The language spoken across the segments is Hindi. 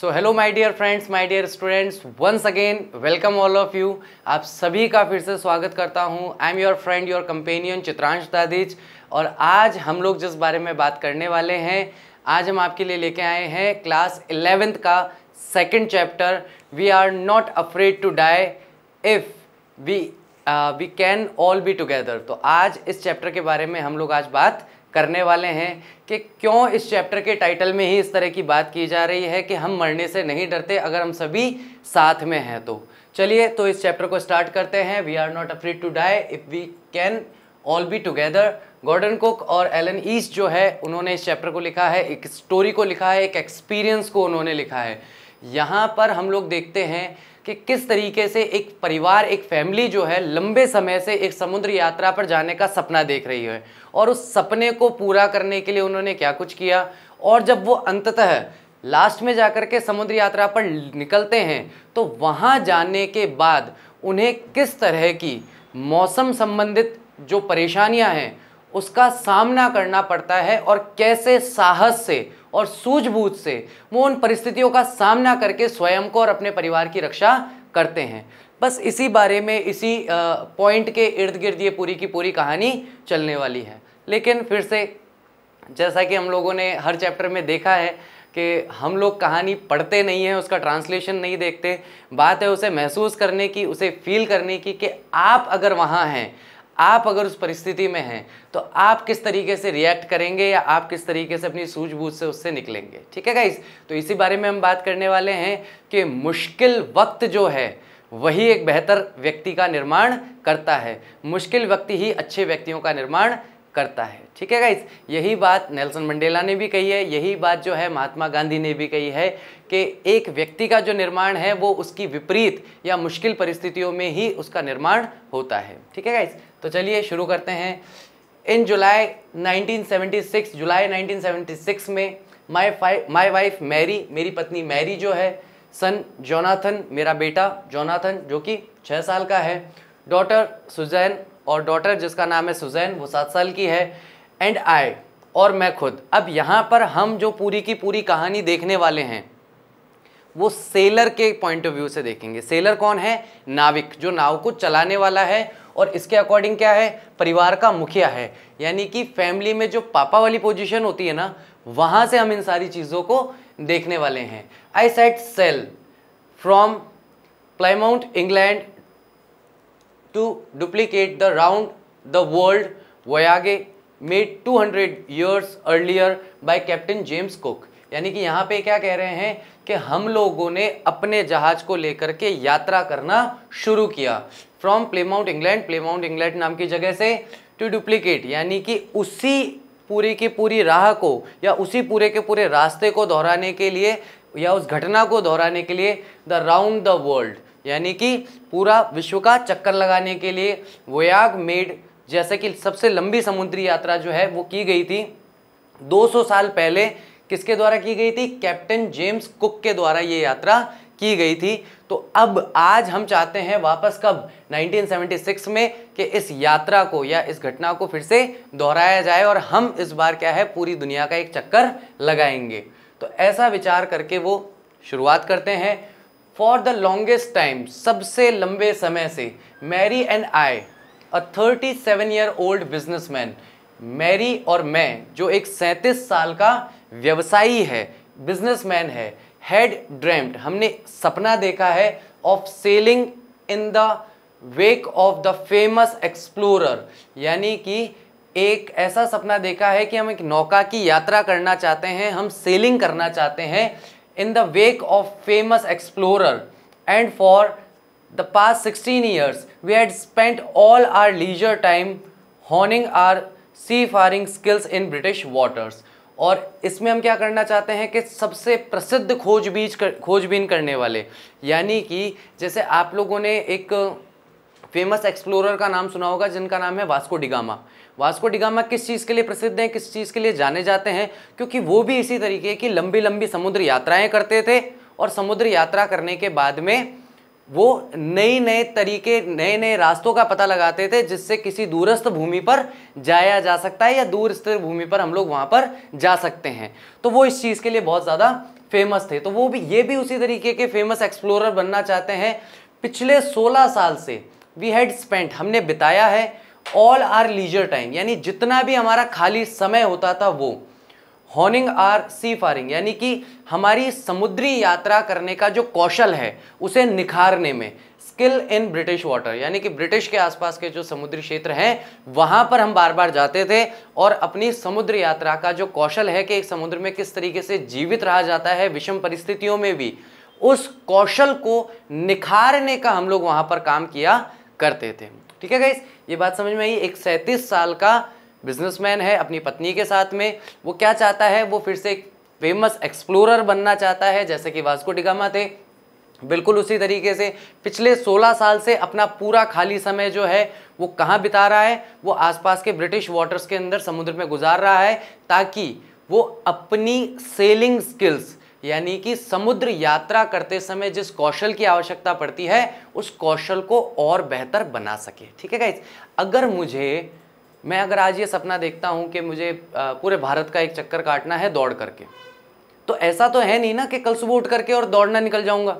so hello my dear friends my dear students once again welcome all of you आप सभी का फिर से स्वागत करता हूं I am your friend your companion Chitransh दादीज और आज हम लोग जिस बारे में बात करने वाले हैं आज हम आपके लिए लेके आए हैं क्लास इलेवेंथ का second chapter we are not afraid to die if we we can all be together तो आज इस चैप्टर के बारे में हम लोग आज बात करने वाले हैं कि क्यों इस चैप्टर के टाइटल में ही इस तरह की बात की जा रही है कि हम मरने से नहीं डरते अगर हम सभी साथ में हैं तो चलिए तो इस चैप्टर को स्टार्ट करते हैं we are not afraid to die if we can all be together Gordon Cook और एलन ईस्ट जो है उन्होंने इस चैप्टर को लिखा है एक स्टोरी को लिखा है एक एक्सपीरियंस को उन्होंने लिखा है यहाँ पर हम लोग देखते हैं कि किस तरीके से एक परिवार एक फैमिली जो है लंबे समय से एक समुद्र यात्रा पर जाने का सपना देख रही है और उस सपने को पूरा करने के लिए उन्होंने क्या कुछ किया और जब वो अंततः लास्ट में जाकर के समुद्र यात्रा पर निकलते हैं तो वहाँ जाने के बाद उन्हें किस तरह की मौसम संबंधित जो परेशानियाँ हैं उसका सामना करना पड़ता है और कैसे साहस से और सूझबूझ से वो उन परिस्थितियों का सामना करके स्वयं को और अपने परिवार की रक्षा करते हैं बस इसी बारे में इसी पॉइंट के इर्द गिर्द ये पूरी की पूरी कहानी चलने वाली है लेकिन फिर से जैसा कि हम लोगों ने हर चैप्टर में देखा है कि हम लोग कहानी पढ़ते नहीं हैं उसका ट्रांसलेशन नहीं देखते बात है उसे महसूस करने की उसे फील करने की कि आप अगर वहाँ हैं आप अगर उस परिस्थिति में हैं तो आप किस तरीके से रिएक्ट करेंगे या आप किस तरीके से अपनी सूझबूझ से उससे निकलेंगे ठीक है गाइस तो इसी बारे में हम बात करने वाले हैं कि मुश्किल वक्त जो है वही एक बेहतर व्यक्ति का निर्माण करता है मुश्किल व्यक्ति ही अच्छे व्यक्तियों का निर्माण करता है ठीक है गाइस यही बात नेल्सन मंडेला ने भी कही है यही बात जो है महात्मा गांधी ने भी कही है कि एक व्यक्ति का जो निर्माण है वो उसकी विपरीत या मुश्किल परिस्थितियों में ही उसका निर्माण होता है ठीक है गाइज तो चलिए शुरू करते हैं इन जुलाई 1976 जुलाई 1976 में माय माय वाइफ मैरी मेरी पत्नी मैरी जो है सन जोनाथन मेरा बेटा जोनाथन जो कि छः साल का है डॉटर सुजैन और डॉटर जिसका नाम है सुजैन वो सात साल की है एंड आई और मैं खुद अब यहाँ पर हम जो पूरी की पूरी कहानी देखने वाले हैं वो सेलर के पॉइंट ऑफ व्यू से देखेंगे सेलर कौन है नाविक जो नाव को चलाने वाला है और इसके अकॉर्डिंग क्या है परिवार का मुखिया है यानी कि फैमिली में जो पापा वाली पोजिशन होती है ना वहाँ से हम इन सारी चीज़ों को देखने वाले हैं I set sail from Plymouth England to duplicate the round the world voyage made 200 years earlier by captain James Cook यानी कि यहाँ पे क्या कह रहे हैं कि हम लोगों ने अपने जहाज को लेकर के यात्रा करना शुरू किया from Plymouth England Plymouth England नाम की जगह से टू डुप्लीकेट यानी कि उसी पूरी की पूरी राह को या उसी पूरे के पूरे रास्ते को दोहराने के लिए या उस घटना को दोहराने के लिए द राउंड द वर्ल्ड यानी कि पूरा विश्व का चक्कर लगाने के लिए वयाग मेड जैसे कि सबसे लंबी समुद्री यात्रा जो है वो की गई थी 200 साल पहले किसके द्वारा की गई थी कैप्टन जेम्स कुक के द्वारा ये यात्रा की गई थी तो अब आज हम चाहते हैं वापस कब 1976 में कि इस यात्रा को या इस घटना को फिर से दोहराया जाए और हम इस बार क्या है पूरी दुनिया का एक चक्कर लगाएंगे तो ऐसा विचार करके वो शुरुआत करते हैं फॉर द लॉन्गेस्ट टाइम सबसे लंबे समय से Mary and I a 37 year old businessman Mary और मैं जो एक सैंतीस साल का व्यवसायी है बिजनेसमैन है हेड ड्रेम्ड हमने सपना देखा है of sailing in the wake of the famous explorer यानी कि एक ऐसा सपना देखा है कि हम एक नौका की यात्रा करना चाहते हैं हम सेलिंग करना चाहते हैं in the wake of famous explorer and for the past sixteen years we had spent all our leisure time honing our seafaring skills in British waters और इसमें हम क्या करना चाहते हैं कि सबसे प्रसिद्ध खोजबीज कर, खोजबीन करने वाले यानी कि जैसे आप लोगों ने एक फेमस एक्सप्लोरर का नाम सुना होगा जिनका नाम है वास्को डिगामा वास्को डिगामा किस चीज़ के लिए प्रसिद्ध हैं किस चीज़ के लिए जाने जाते हैं क्योंकि वो भी इसी तरीके की लंबी लंबी समुद्र यात्राएं करते थे और समुद्र यात्रा करने के बाद में वो नए नए तरीके नए नए रास्तों का पता लगाते थे जिससे किसी दूरस्थ भूमि पर जाया जा सकता है या दूरस्थ भूमि पर हम लोग वहाँ पर जा सकते हैं तो वो इस चीज़ के लिए बहुत ज़्यादा फेमस थे तो वो भी ये भी उसी तरीके के फेमस एक्सप्लोरर बनना चाहते हैं पिछले 16 साल से वी हैड स्पेंट हमने बिताया है ऑल आर लीजर टाइम यानी जितना भी हमारा खाली समय होता था वो हॉनिंग आर सी फारिंग यानी कि हमारी समुद्री यात्रा करने का जो कौशल है उसे निखारने में स्किल इन ब्रिटिश वाटर यानी कि ब्रिटिश के आसपास के जो समुद्री क्षेत्र हैं वहाँ पर हम बार बार जाते थे और अपनी समुद्र यात्रा का जो कौशल है कि एक समुद्र में किस तरीके से जीवित रहा जाता है विषम परिस्थितियों में भी उस कौशल को निखारने का हम लोग वहाँ पर काम किया करते थे ठीक है गाइस ये बात समझ में आई एक सैंतीस साल का बिजनेसमैन है अपनी पत्नी के साथ में वो क्या चाहता है वो फिर से एक फेमस एक्सप्लोरर बनना चाहता है जैसे कि वास्को डिगामा थे बिल्कुल उसी तरीके से पिछले 16 साल से अपना पूरा खाली समय जो है वो कहाँ बिता रहा है वो आसपास के ब्रिटिश वाटर्स के अंदर समुद्र में गुजार रहा है ताकि वो अपनी सेलिंग स्किल्स यानी कि समुद्र यात्रा करते समय जिस कौशल की आवश्यकता पड़ती है उस कौशल को और बेहतर बना सके ठीक है गाइज अगर मुझे मैं अगर आज ये सपना देखता हूँ कि मुझे पूरे भारत का एक चक्कर काटना है दौड़ करके तो ऐसा तो है नहीं ना कि कल सुबह उठ करके और दौड़ना निकल जाऊँगा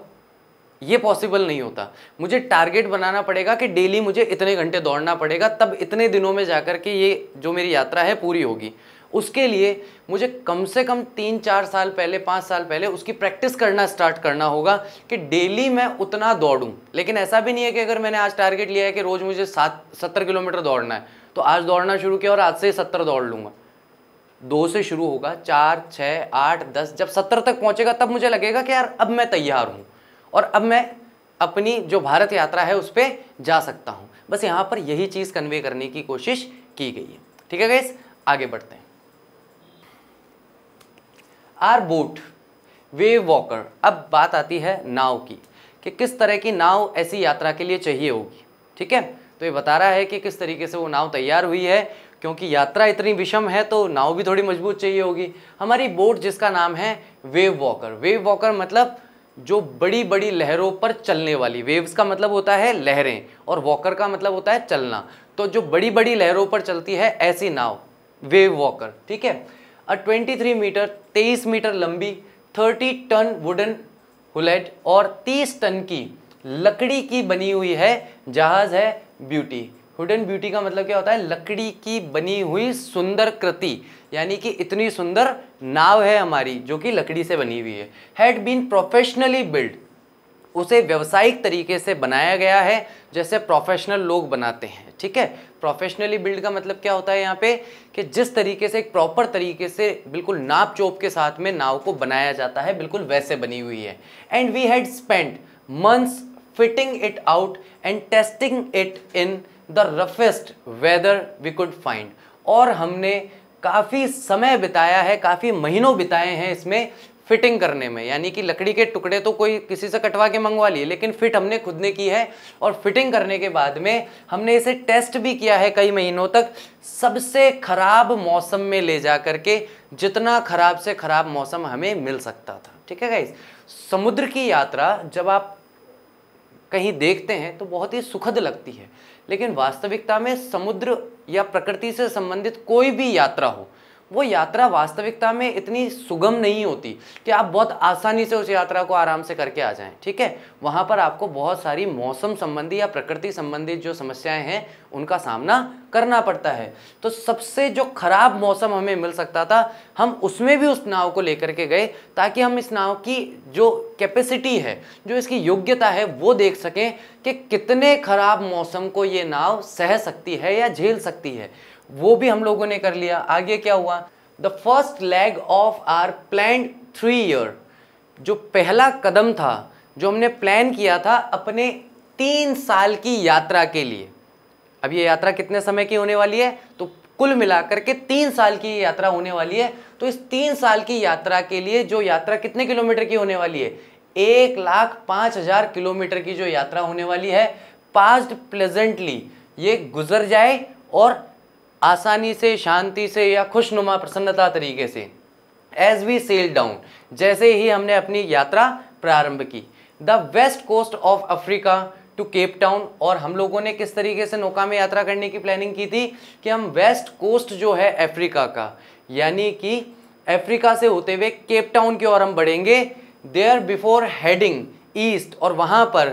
ये पॉसिबल नहीं होता मुझे टारगेट बनाना पड़ेगा कि डेली मुझे इतने घंटे दौड़ना पड़ेगा तब इतने दिनों में जाकर के ये जो मेरी यात्रा है पूरी होगी उसके लिए मुझे कम से कम तीन चार साल पहले पाँच साल पहले उसकी प्रैक्टिस करना स्टार्ट करना होगा कि डेली मैं उतना दौड़ूं लेकिन ऐसा भी नहीं है कि अगर मैंने आज टारगेट लिया है कि रोज़ मुझे सात सत्तर किलोमीटर दौड़ना है तो आज दौड़ना शुरू किया और आज से सत्तर दौड़ लूँगा दो से शुरू होगा चार छः आठ दस जब सत्तर तक पहुँचेगा तब मुझे लगेगा कि यार अब मैं तैयार हूँ और अब मैं अपनी जो भारत यात्रा है उस पर जा सकता हूँ बस यहाँ पर यही चीज़ कन्वे करने की कोशिश की गई है ठीक है गैस आगे बढ़ते हैं आर बोट वेव वॉकर अब बात आती है नाव की कि किस तरह की नाव ऐसी यात्रा के लिए चाहिए होगी ठीक है तो ये बता रहा है कि किस तरीके से वो नाव तैयार हुई है क्योंकि यात्रा इतनी विषम है तो नाव भी थोड़ी मजबूत चाहिए होगी हमारी बोट जिसका नाम है वेव वॉकर वेव वॉकर मतलब जो बड़ी बड़ी लहरों पर चलने वाली वेव्स का मतलब होता है लहरें और वॉकर का मतलब होता है चलना तो जो बड़ी बड़ी लहरों पर चलती है ऐसी नाव वेव वॉकर ठीक है अ 23 मीटर 23 मीटर लंबी 30 टन वुडन हुलेट और 30 टन की लकड़ी की बनी हुई है जहाज़ है ब्यूटी हुडन ब्यूटी का मतलब क्या होता है लकड़ी की बनी हुई सुंदर कृति यानी कि इतनी सुंदर नाव है हमारी जो कि लकड़ी से बनी हुई है हैड बीन प्रोफेशनली बिल्ड उसे व्यवसायिक तरीके से बनाया गया है जैसे प्रोफेशनल लोग बनाते हैं ठीक है प्रोफेशनली बिल्ड का मतलब क्या होता है यहाँ पे कि जिस तरीके से एक प्रॉपर तरीके से बिल्कुल नाप चोप के साथ में नाव को बनाया जाता है बिल्कुल वैसे बनी हुई है and we had spend months fitting it out and testing it in the roughest weather we could find और हमने काफ़ी समय बिताया है काफ़ी महीनों बिताए हैं इसमें फिटिंग करने में यानी कि लकड़ी के टुकड़े तो कोई किसी से कटवा के मंगवा लिए लेकिन फिट हमने खुद ने की है और फिटिंग करने के बाद में हमने इसे टेस्ट भी किया है कई महीनों तक सबसे ख़राब मौसम में ले जा कर के जितना ख़राब से ख़राब मौसम हमें मिल सकता था ठीक है गाइज समुद्र की यात्रा जब आप कहीं देखते हैं तो बहुत ही सुखद लगती है लेकिन वास्तविकता में समुद्र या प्रकृति से संबंधित कोई भी यात्रा हो वो यात्रा वास्तविकता में इतनी सुगम नहीं होती कि आप बहुत आसानी से उस यात्रा को आराम से करके आ जाएं ठीक है वहाँ पर आपको बहुत सारी मौसम संबंधी या प्रकृति संबंधी जो समस्याएं हैं उनका सामना करना पड़ता है तो सबसे जो खराब मौसम हमें मिल सकता था हम उसमें भी उस नाव को लेकर के गए ताकि हम इस नाव की जो कैपेसिटी है जो इसकी योग्यता है वो देख सकें कि कितने खराब मौसम को ये नाव सह सकती है या झेल सकती है वो भी हम लोगों ने कर लिया आगे क्या हुआ the first leg of our plan three year जो पहला कदम था जो हमने प्लान किया था अपने तीन साल की यात्रा के लिए अब ये यात्रा कितने समय की होने वाली है तो कुल मिलाकर के तीन साल की यात्रा होने वाली है तो इस तीन साल की यात्रा के लिए जो यात्रा कितने किलोमीटर की होने वाली है एक लाख पाँच हजार किलोमीटर की जो यात्रा होने वाली है पास्ट प्लेजेंटली ये गुजर जाए और आसानी से शांति से या खुशनुमा प्रसन्नता तरीके से एज वी सेल डाउन जैसे ही हमने अपनी यात्रा प्रारंभ की the west coast of Africa to Cape Town और हम लोगों ने किस तरीके से नौका में यात्रा करने की प्लानिंग की थी कि हम वेस्ट कोस्ट जो है अफ्रीका का यानी कि अफ्रीका से होते हुए केप टाउन की ओर हम बढ़ेंगे देयर बिफोर हेडिंग ईस्ट और वहाँ पर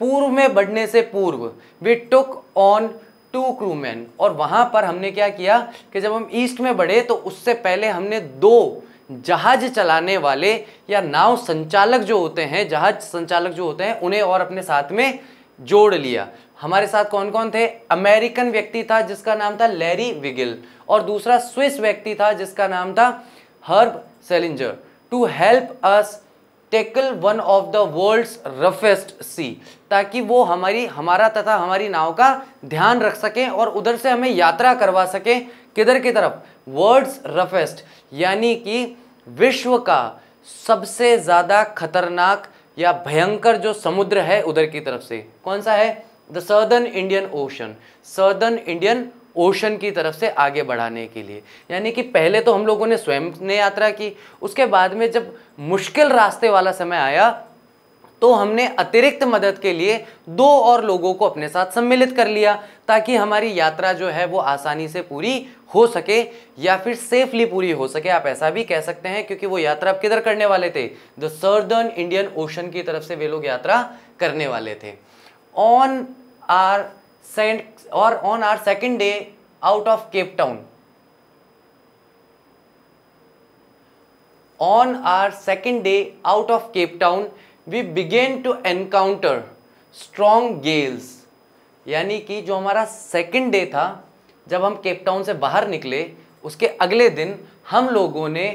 पूर्व में बढ़ने से पूर्व we took on two crewmen और वहाँ पर हमने क्या किया कि जब हम ईस्ट में बढ़े तो उससे पहले हमने दो जहाज चलाने वाले या नाव संचालक जो होते हैं जहाज संचालक जो होते हैं उन्हें और अपने साथ में जोड़ लिया हमारे साथ कौन कौन थे अमेरिकन व्यक्ति था जिसका नाम था लैरी विगिल और दूसरा स्विस व्यक्ति था जिसका नाम था Herb Salinger to help us tackle one of the world's roughest sea ताकि वो हमारी हमारा तथा हमारी नाव का ध्यान रख सकें और उधर से हमें यात्रा करवा सकें किधर की तरफ वर्ल्ड्स रफेस्ट यानी कि विश्व का सबसे ज़्यादा खतरनाक या भयंकर जो समुद्र है उधर की तरफ से कौन सा है the southern Indian Ocean southern Indian Ocean की तरफ से आगे बढ़ाने के लिए यानी कि पहले तो हम लोगों ने स्वयं ने यात्रा की उसके बाद में जब मुश्किल रास्ते वाला समय आया तो हमने अतिरिक्त मदद के लिए दो और लोगों को अपने साथ सम्मिलित कर लिया ताकि हमारी यात्रा जो है वो आसानी से पूरी हो सके या फिर सेफली पूरी हो सके आप ऐसा भी कह सकते हैं क्योंकि वो यात्रा आप किधर करने वाले थे द सर्दर्न इंडियन ओशन की तरफ से वे लोग यात्रा करने वाले थे ऑन आर सेंट और on our second day out of Cape Town on our second day out of Cape Town we began to encounter strong gales यानी कि जो हमारा सेकेंड डे था जब हम केप टाउन से बाहर निकले उसके अगले दिन हम लोगों ने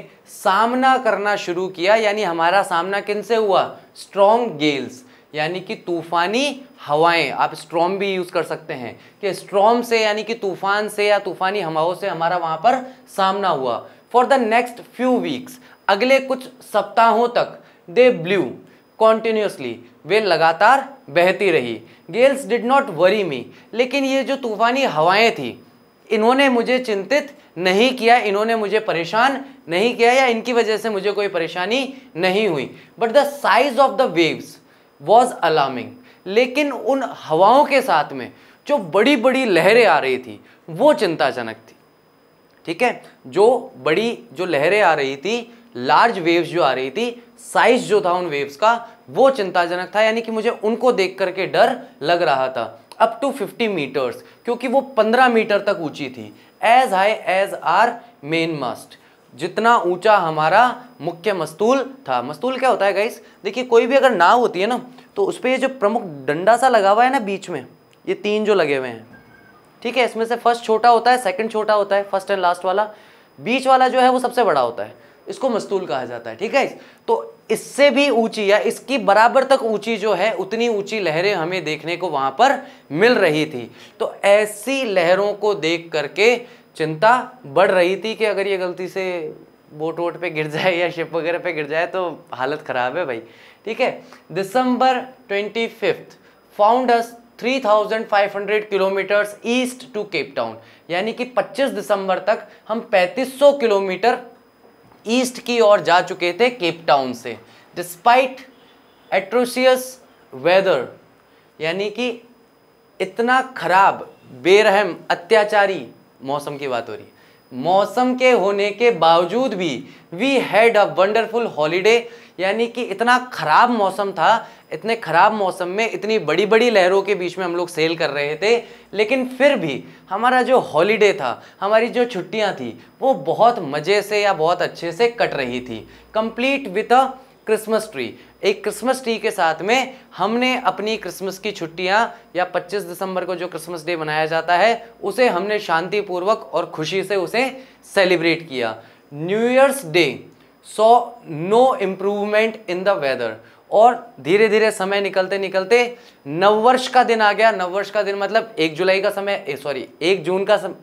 सामना करना शुरू किया यानी हमारा सामना किनसे हुआ स्ट्रोंग गेल्स यानी कि तूफ़ानी हवाएं आप स्ट्रॉम भी यूज़ कर सकते हैं कि स्ट्रॉम से यानी कि तूफ़ान से या तूफ़ानी हवाओं से हमारा वहाँ पर सामना हुआ for the next few weeks अगले कुछ सप्ताहों तक दे ब्ल्यू कॉन्टिन्यूसली वे लगातार बहती रही gales did not worry me लेकिन ये जो तूफ़ानी हवाएं थी इन्होंने मुझे चिंतित नहीं किया इन्होंने मुझे परेशान नहीं किया या इनकी वजह से मुझे कोई परेशानी नहीं हुई but the size of the waves was alarming लेकिन उन हवाओं के साथ में जो बड़ी बड़ी लहरें आ रही थी वो चिंताजनक थी ठीक है जो बड़ी जो लहरें आ रही थी लार्ज वेव्स जो आ रही थी साइज जो था उन वेव्स का वो चिंताजनक था यानी कि मुझे उनको देख करके डर लग रहा था अप टू 50 मीटर्स क्योंकि वो 15 मीटर तक ऊंची थी as high as our main mast जितना ऊंचा हमारा मुख्य मस्तूल था मस्तूल क्या होता है गाइस देखिए कोई भी अगर नाव होती है ना तो उस पर ये जो प्रमुख डंडा सा लगा हुआ है ना बीच में ये तीन जो लगे हुए हैं ठीक है इसमें से फर्स्ट छोटा होता है सेकंड छोटा होता है फर्स्ट एंड लास्ट वाला बीच वाला जो है वो सबसे बड़ा होता है इसको मस्तूल कहा जाता है ठीक है तो इससे भी ऊंची या इसकी बराबर तक ऊंची जो है उतनी ऊंची लहरें हमें देखने को वहां पर मिल रही थी तो ऐसी लहरों को देख करके चिंता बढ़ रही थी कि अगर ये गलती से बोट वोट पे गिर जाए या शिप वगैरह पे गिर जाए तो हालत ख़राब है भाई ठीक है December twenty fifth found us three thousand five hundred kilometres east to Cape Town यानी कि पच्चीस दिसंबर तक हम पैंतीस सौ किलोमीटर ईस्ट की ओर जा चुके थे केप टाउन से डिस्पाइट एट्रोशियस वेदर यानी कि इतना खराब बेरहम अत्याचारी मौसम की बात हो रही है मौसम के होने के बावजूद भी we had a wonderful holiday यानी कि इतना ख़राब मौसम था इतने ख़राब मौसम में इतनी बड़ी बड़ी लहरों के बीच में हम लोग सेल कर रहे थे लेकिन फिर भी हमारा जो हॉलीडे था हमारी जो छुट्टियां थी वो बहुत मज़े से या बहुत अच्छे से कट रही थी complete with a Christmas tree एक क्रिसमस ट्री के साथ में हमने अपनी क्रिसमस की छुट्टियां या 25 दिसंबर को जो क्रिसमस डे मनाया जाता है उसे हमने शांतिपूर्वक और खुशी से उसे सेलिब्रेट किया New Year's Day so no improvement in the weather और धीरे धीरे समय निकलते निकलते नववर्ष का दिन आ गया नववर्ष का दिन मतलब एक जुलाई का समय सॉरी एक जून का समय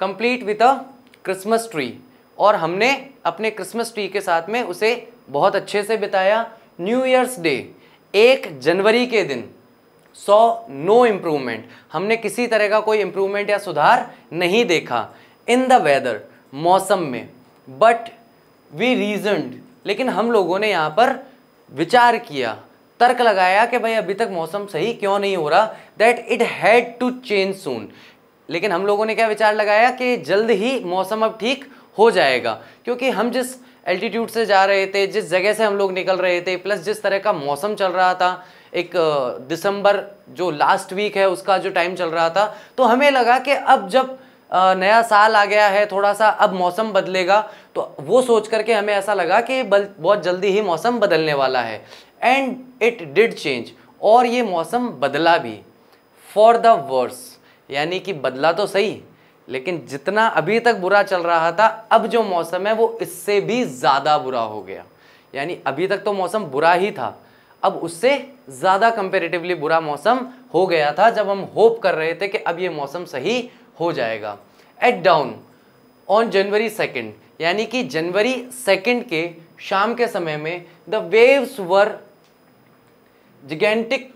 complete with a Christmas tree और हमने अपने क्रिसमस ट्री के साथ में उसे बहुत अच्छे से बिताया न्यू ईयर्स डे एक जनवरी के दिन सौ नो इम्प्रूवमेंट हमने किसी तरह का कोई इम्प्रूवमेंट या सुधार नहीं देखा इन द वेदर मौसम में बट वी रीजनड लेकिन हम लोगों ने यहाँ पर विचार किया तर्क लगाया कि भाई अभी तक मौसम सही क्यों नहीं हो रहा that it had to change soon लेकिन हम लोगों ने क्या विचार लगाया कि जल्द ही मौसम अब ठीक हो जाएगा क्योंकि हम जिस एल्टीट्यूड से जा रहे थे जिस जगह से हम लोग निकल रहे थे प्लस जिस तरह का मौसम चल रहा था एक दिसंबर जो लास्ट वीक है उसका जो टाइम चल रहा था तो हमें लगा कि अब जब नया साल आ गया है थोड़ा सा अब मौसम बदलेगा तो वो सोच करके हमें ऐसा लगा कि बहुत जल्दी ही मौसम बदलने वाला है एंड इट डिड चेंज और ये मौसम बदला भी फॉर द वर्स यानी कि बदला तो सही लेकिन जितना अभी तक बुरा चल रहा था अब जो मौसम है वो इससे भी ज़्यादा बुरा हो गया यानी अभी तक तो मौसम बुरा ही था अब उससे ज़्यादा कंपेरेटिवली बुरा मौसम हो गया था जब हम होप कर रहे थे कि अब ये मौसम सही हो जाएगा at dawn on January second यानी कि जनवरी सेकेंड के शाम के समय में the waves were gigantic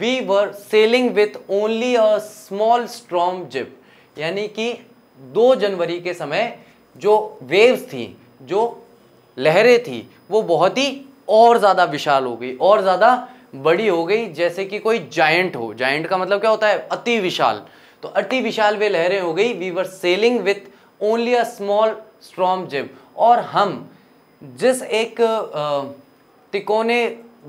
we were sailing with only a small storm jib यानी कि दो जनवरी के समय जो वेव्स थी जो लहरें थी वो बहुत ही और ज़्यादा विशाल हो गई और ज़्यादा बड़ी हो गई जैसे कि कोई जायंट हो जायंट का मतलब क्या होता है अति विशाल तो अति विशाल वे लहरें हो गई we were sailing with only a small storm jib और हम जिस एक तिकोने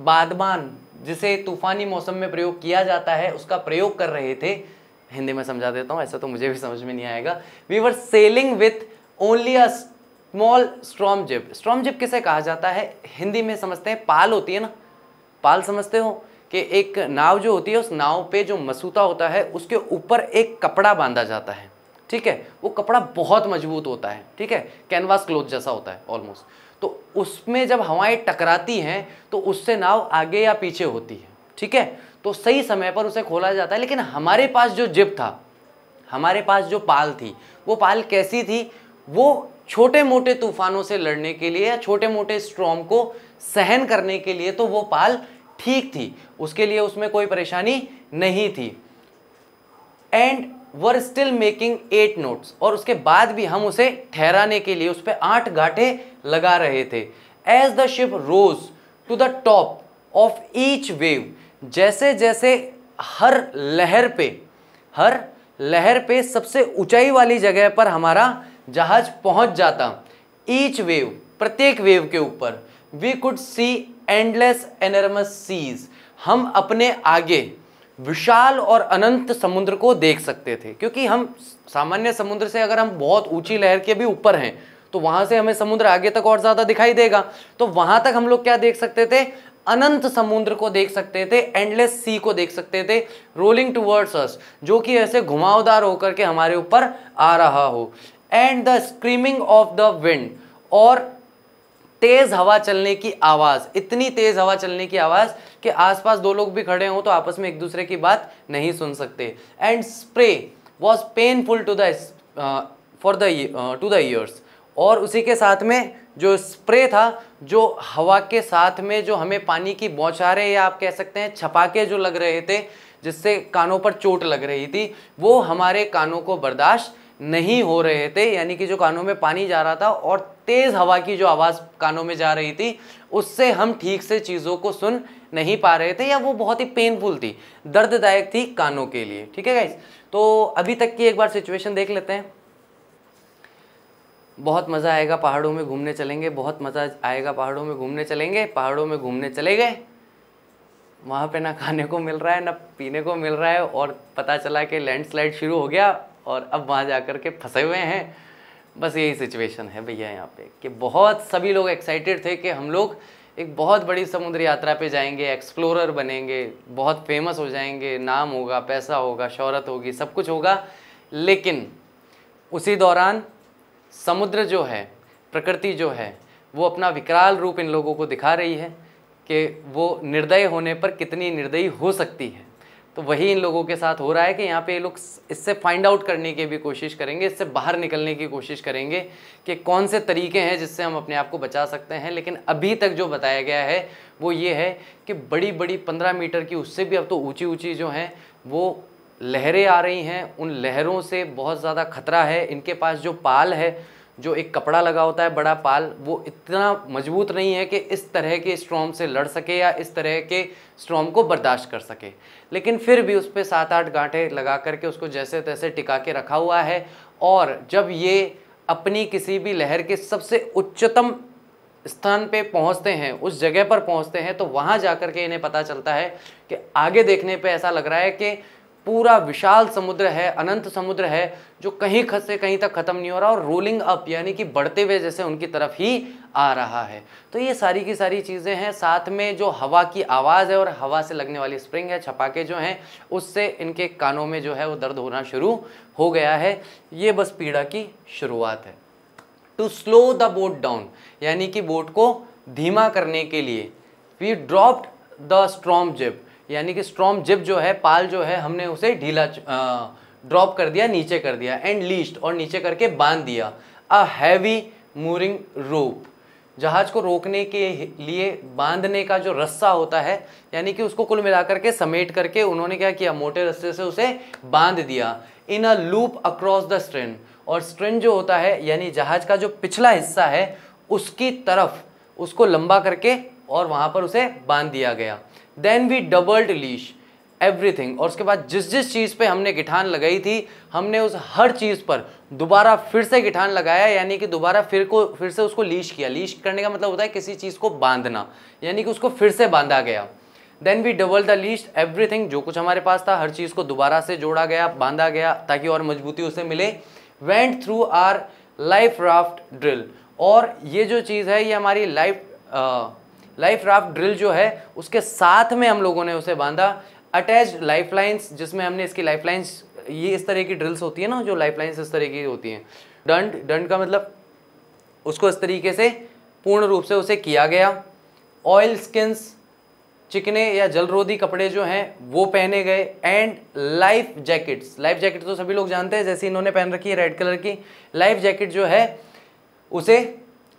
बादबान जिसे तूफानी मौसम में प्रयोग किया जाता है उसका प्रयोग कर रहे थे हिंदी में समझा देता हूँ ऐसा तो मुझे भी समझ में नहीं आएगा we were sailing with only a small storm jib storm jib किसे कहा जाता है हिंदी में समझते हैं पाल होती है ना पाल समझते हो कि एक नाव जो होती है उस नाव पे जो मसूता होता है उसके ऊपर एक कपड़ा बांधा जाता है ठीक है वो कपड़ा बहुत मजबूत होता है ठीक है कैनवास क्लोथ जैसा होता है ऑलमोस्ट तो उसमें जब हवाएं टकराती हैं तो उससे नाव आगे या पीछे होती है ठीक है तो सही समय पर उसे खोला जाता है लेकिन हमारे पास जो जिप था हमारे पास जो पाल थी वो पाल कैसी थी वो छोटे मोटे तूफानों से लड़ने के लिए या छोटे मोटे स्ट्रॉम को सहन करने के लिए तो वो पाल ठीक थी उसके लिए उसमें कोई परेशानी नहीं थी and were still making eight knots और उसके बाद भी हम उसे ठहराने के लिए उस पर आठ गांठे लगा रहे थे as the ship rose to the top of each wave जैसे जैसे हर लहर पे हर लहर पे सबसे ऊंचाई वाली जगह पर हमारा जहाज पहुंच जाता ईच वेव प्रत्येक वेव के ऊपर we could see endless enormous seas हम अपने आगे विशाल और अनंत समुद्र को देख सकते थे क्योंकि हम सामान्य समुद्र से अगर हम बहुत ऊंची लहर के भी ऊपर हैं तो वहाँ से हमें समुद्र आगे तक और ज़्यादा दिखाई देगा तो वहां तक हम लोग क्या देख सकते थे अनंत समुद्र को देख सकते थे एंडलेस सी को देख सकते थे रोलिंग टूवर्ड्स अस जो कि ऐसे घुमावदार होकर के हमारे ऊपर आ रहा हो and the screaming of the wind और तेज़ हवा चलने की आवाज़ इतनी तेज़ हवा चलने की आवाज़ कि आसपास दो लोग भी खड़े हों तो आपस में एक दूसरे की बात नहीं सुन सकते and spray was painful to the for the to the ears और उसी के साथ में जो स्प्रे था जो हवा के साथ में जो हमें पानी की बौछारें या आप कह सकते हैं छपाके जो लग रहे थे जिससे कानों पर चोट लग रही थी वो हमारे कानों को बर्दाश्त नहीं हो रहे थे यानी कि जो कानों में पानी जा रहा था और तेज़ हवा की जो आवाज़ कानों में जा रही थी उससे हम ठीक से चीज़ों को सुन नहीं पा रहे थे या वो बहुत ही पेनफुल थी दर्ददायक थी कानों के लिए ठीक है गाइज तो अभी तक की एक बार सिचुएशन देख लेते हैं बहुत मज़ा आएगा पहाड़ों में घूमने चलेंगे बहुत मज़ा आएगा पहाड़ों में घूमने चलेंगे पहाड़ों में घूमने चले गए वहाँ पे ना खाने को मिल रहा है ना पीने को मिल रहा है और पता चला कि लैंडस्लाइड शुरू हो गया और अब वहाँ जा कर के फंसे हुए हैं बस यही सिचुएशन है भैया यहाँ पे कि बहुत सभी लोग एक्साइटेड थे कि हम लोग एक बहुत बड़ी समुद्र यात्रा पे जाएंगे एक्सप्लोरर बनेंगे बहुत फेमस हो जाएंगे नाम होगा पैसा होगा शहरत होगी सब कुछ होगा लेकिन उसी दौरान समुद्र जो है प्रकृति जो है वो अपना विकराल रूप इन लोगों को दिखा रही है कि वो निर्दय होने पर कितनी निर्दयी हो सकती है तो वही इन लोगों के साथ हो रहा है कि यहाँ पे ये लोग इससे फाइंड आउट करने की भी कोशिश करेंगे इससे बाहर निकलने की कोशिश करेंगे कि कौन से तरीके हैं जिससे हम अपने आप को बचा सकते हैं लेकिन अभी तक जो बताया गया है वो ये है कि बड़ी बड़ी पंद्रह मीटर की उससे भी अब तो ऊंची ऊंची जो हैं वो लहरें आ रही हैं उन लहरों से बहुत ज़्यादा खतरा है इनके पास जो पाल है जो एक कपड़ा लगा होता है बड़ा पाल वो इतना मजबूत नहीं है कि इस तरह के स्ट्रॉम से लड़ सके या इस तरह के स्ट्रॉम को बर्दाश्त कर सके लेकिन फिर भी उस पर सात आठ गांठे लगा करके उसको जैसे तैसे टिका के रखा हुआ है और जब ये अपनी किसी भी लहर के सबसे उच्चतम स्थान पे पहुंचते हैं उस जगह पर पहुंचते हैं तो वहाँ जा कर के इन्हें पता चलता है कि आगे देखने पे ऐसा लग रहा है कि पूरा विशाल समुद्र है अनंत समुद्र है जो कहीं खत से कहीं तक ख़त्म नहीं हो रहा और रोलिंग अप यानी कि बढ़ते हुए जैसे उनकी तरफ ही आ रहा है तो ये सारी की सारी चीज़ें हैं साथ में जो हवा की आवाज़ है और हवा से लगने वाली स्प्रिंग है छपाके जो हैं उससे इनके कानों में जो है वो दर्द होना शुरू हो गया है ये बस पीड़ा की शुरुआत है to slow the boat down यानी कि बोट को धीमा करने के लिए we dropped the storm jib यानी कि स्ट्रॉम जिप जो है पाल जो है हमने उसे ढीला ड्रॉप कर दिया नीचे कर दिया एंड लीस्ट और नीचे करके बांध दिया अ हैवी मूरिंग रोप जहाज को रोकने के लिए बांधने का जो रस्सा होता है यानी कि उसको कुल मिलाकर के समेट करके उन्होंने क्या किया मोटे रस्से से उसे बांध दिया in a loop across the stern और स्ट्रेन जो होता है यानी जहाज का जो पिछला हिस्सा है उसकी तरफ उसको लंबा करके और वहाँ पर उसे बांध दिया गया then we doubled leash everything और उसके बाद जिस जिस चीज़ पे हमने गिठान लगाई थी हमने उस हर चीज़ पर दोबारा फिर से गिठान लगाया यानी कि दोबारा फिर को फिर से उसको लीश किया लीश करने का मतलब होता है किसी चीज़ को बांधना यानी कि उसको फिर से बांधा गया then we double the least everything जो कुछ हमारे पास था हर चीज़ को दोबारा से जोड़ा गया बांधा गया ताकि और मजबूती उसे मिले went through our life raft drill और ये जो चीज़ है ये हमारी लाइफ लाइफ राफ्ट ड्रिल जो है उसके साथ में हम लोगों ने उसे बांधा अटैच लाइफ लाइन्स जिसमें हमने इसकी लाइफ लाइन्स ये इस तरह की ड्रिल्स होती है ना जो लाइफ लाइन्स इस तरह की होती हैं डंड डंड का मतलब उसको इस तरीके से पूर्ण रूप से उसे किया गया ऑयल स्किन्स चिकने या जलरोधी कपड़े जो हैं वो पहने गए and life jackets life jacket तो सभी लोग जानते हैं जैसे इन्होंने पहन रखी है रेड कलर की लाइफ जैकेट जो है उसे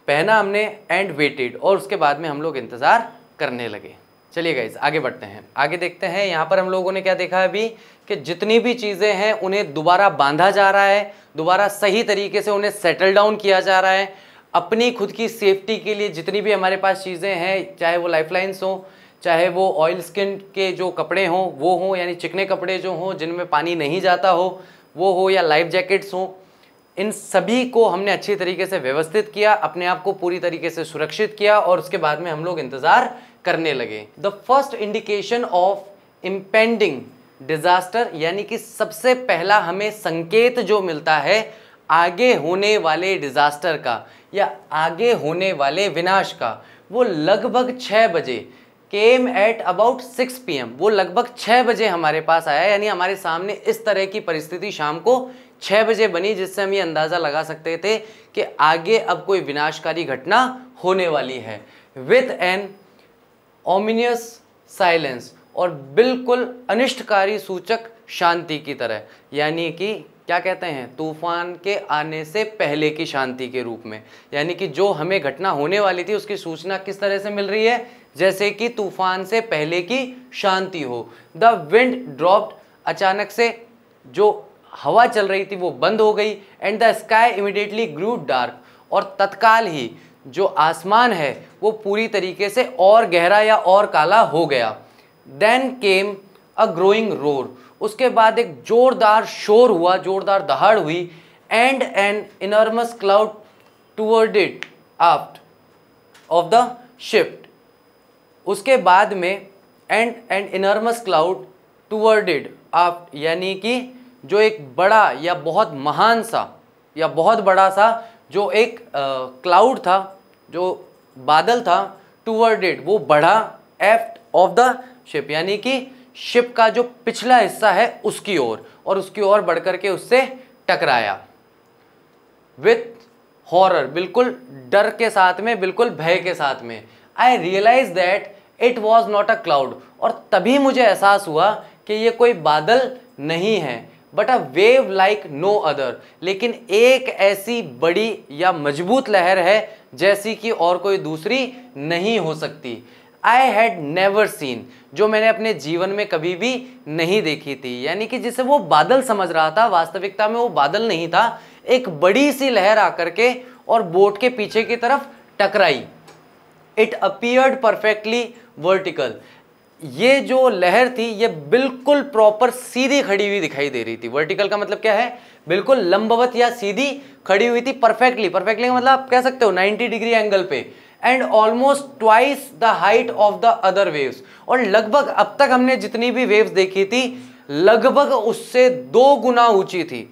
पहना हमने एंड वेटेड और उसके बाद में हम लोग इंतज़ार करने लगे चलिए गाइज आगे बढ़ते हैं आगे देखते हैं यहाँ पर हम लोगों ने क्या देखा है अभी कि जितनी भी चीज़ें हैं उन्हें दोबारा बांधा जा रहा है दोबारा सही तरीके से उन्हें सेटल डाउन किया जा रहा है अपनी खुद की सेफ्टी के लिए जितनी भी हमारे पास चीज़ें हैं चाहे वो लाइफ लाइन्स हों चाहे वो ऑयल स्किन के जो कपड़े हों वो हों यानी चिकने कपड़े जो हों जिनमें पानी नहीं जाता हो वो हो या लाइफ जैकेट्स हों इन सभी को हमने अच्छी तरीके से व्यवस्थित किया अपने आप को पूरी तरीके से सुरक्षित किया और उसके बाद में हम लोग इंतज़ार करने लगे the first indication of impending disaster यानी कि सबसे पहला हमें संकेत जो मिलता है आगे होने वाले डिजास्टर का या आगे होने वाले विनाश का वो लगभग छः बजे came at about six p वो लगभग छः बजे हमारे पास आया यानी हमारे सामने इस तरह की परिस्थिति शाम को छः बजे बनी जिससे हम ये अंदाज़ा लगा सकते थे कि आगे अब कोई विनाशकारी घटना होने वाली है विथ एन ओमिनियस साइलेंस और बिल्कुल अनिष्टकारी सूचक शांति की तरह यानी कि क्या कहते हैं तूफान के आने से पहले की शांति के रूप में यानी कि जो हमें घटना होने वाली थी उसकी सूचना किस तरह से मिल रही है जैसे कि तूफान से पहले की शांति हो द विंड ड्रॉप्ड अचानक से जो हवा चल रही थी वो बंद हो गई and the sky immediately grew dark और तत्काल ही जो आसमान है वो पूरी तरीके से और गहरा या और काला हो गया then came a growing roar उसके बाद एक जोरदार शोर हुआ जोरदार दहाड़ हुई and an enormous cloud toward it aft of the ship उसके बाद में and and enormous cloud toward it aft यानी कि जो एक बड़ा या बहुत महान सा या बहुत बड़ा सा जो एक क्लाउड था जो बादल था टूवर्ड इट वो बढ़ा एफ्ट ऑफ द शिप यानी कि शिप का जो पिछला हिस्सा है उसकी ओर और उसकी ओर बढ़ करके उससे टकराया विथ हॉरर बिल्कुल डर के साथ में बिल्कुल भय के साथ में I realise that it was not a cloud और तभी मुझे एहसास हुआ कि ये कोई बादल नहीं है but a wave like no other लेकिन एक ऐसी बड़ी या मजबूत लहर है जैसी कि और कोई दूसरी नहीं हो सकती आई हैड नेवर सीन जो मैंने अपने जीवन में कभी भी नहीं देखी थी यानी कि जिसे वो बादल समझ रहा था वास्तविकता में वो बादल नहीं था एक बड़ी सी लहर आकर के और बोट के पीछे की तरफ टकराई इट अपियर्ड परफेक्टली वर्टिकल ये जो लहर थी ये बिल्कुल प्रॉपर सीधी खड़ी हुई दिखाई दे रही थी वर्टिकल का मतलब क्या है बिल्कुल लंबवत या सीधी खड़ी हुई थी परफेक्टली परफेक्टली मतलब आप कह सकते हो 90 डिग्री एंगल पे and almost twice the height of the other waves और लगभग अब तक हमने जितनी भी वेव्स देखी थी लगभग उससे दो गुना ऊंची थी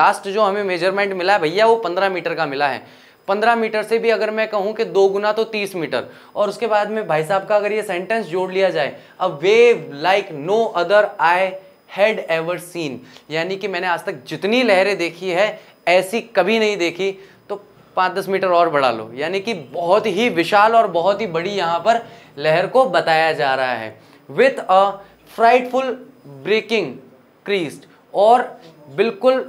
लास्ट जो हमें मेजरमेंट मिला है भैया वो पंद्रह मीटर का मिला है पंद्रह मीटर से भी अगर मैं कहूँ कि दो गुना तो तीस मीटर और उसके बाद में भाई साहब का अगर ये सेंटेंस जोड़ लिया जाए a wave like no other I had ever seen यानी कि मैंने आज तक जितनी लहरें देखी है ऐसी कभी नहीं देखी तो पाँच दस मीटर और बढ़ा लो यानी कि बहुत ही विशाल और बहुत ही बड़ी यहाँ पर लहर को बताया जा रहा है with a frightful breaking crest और बिल्कुल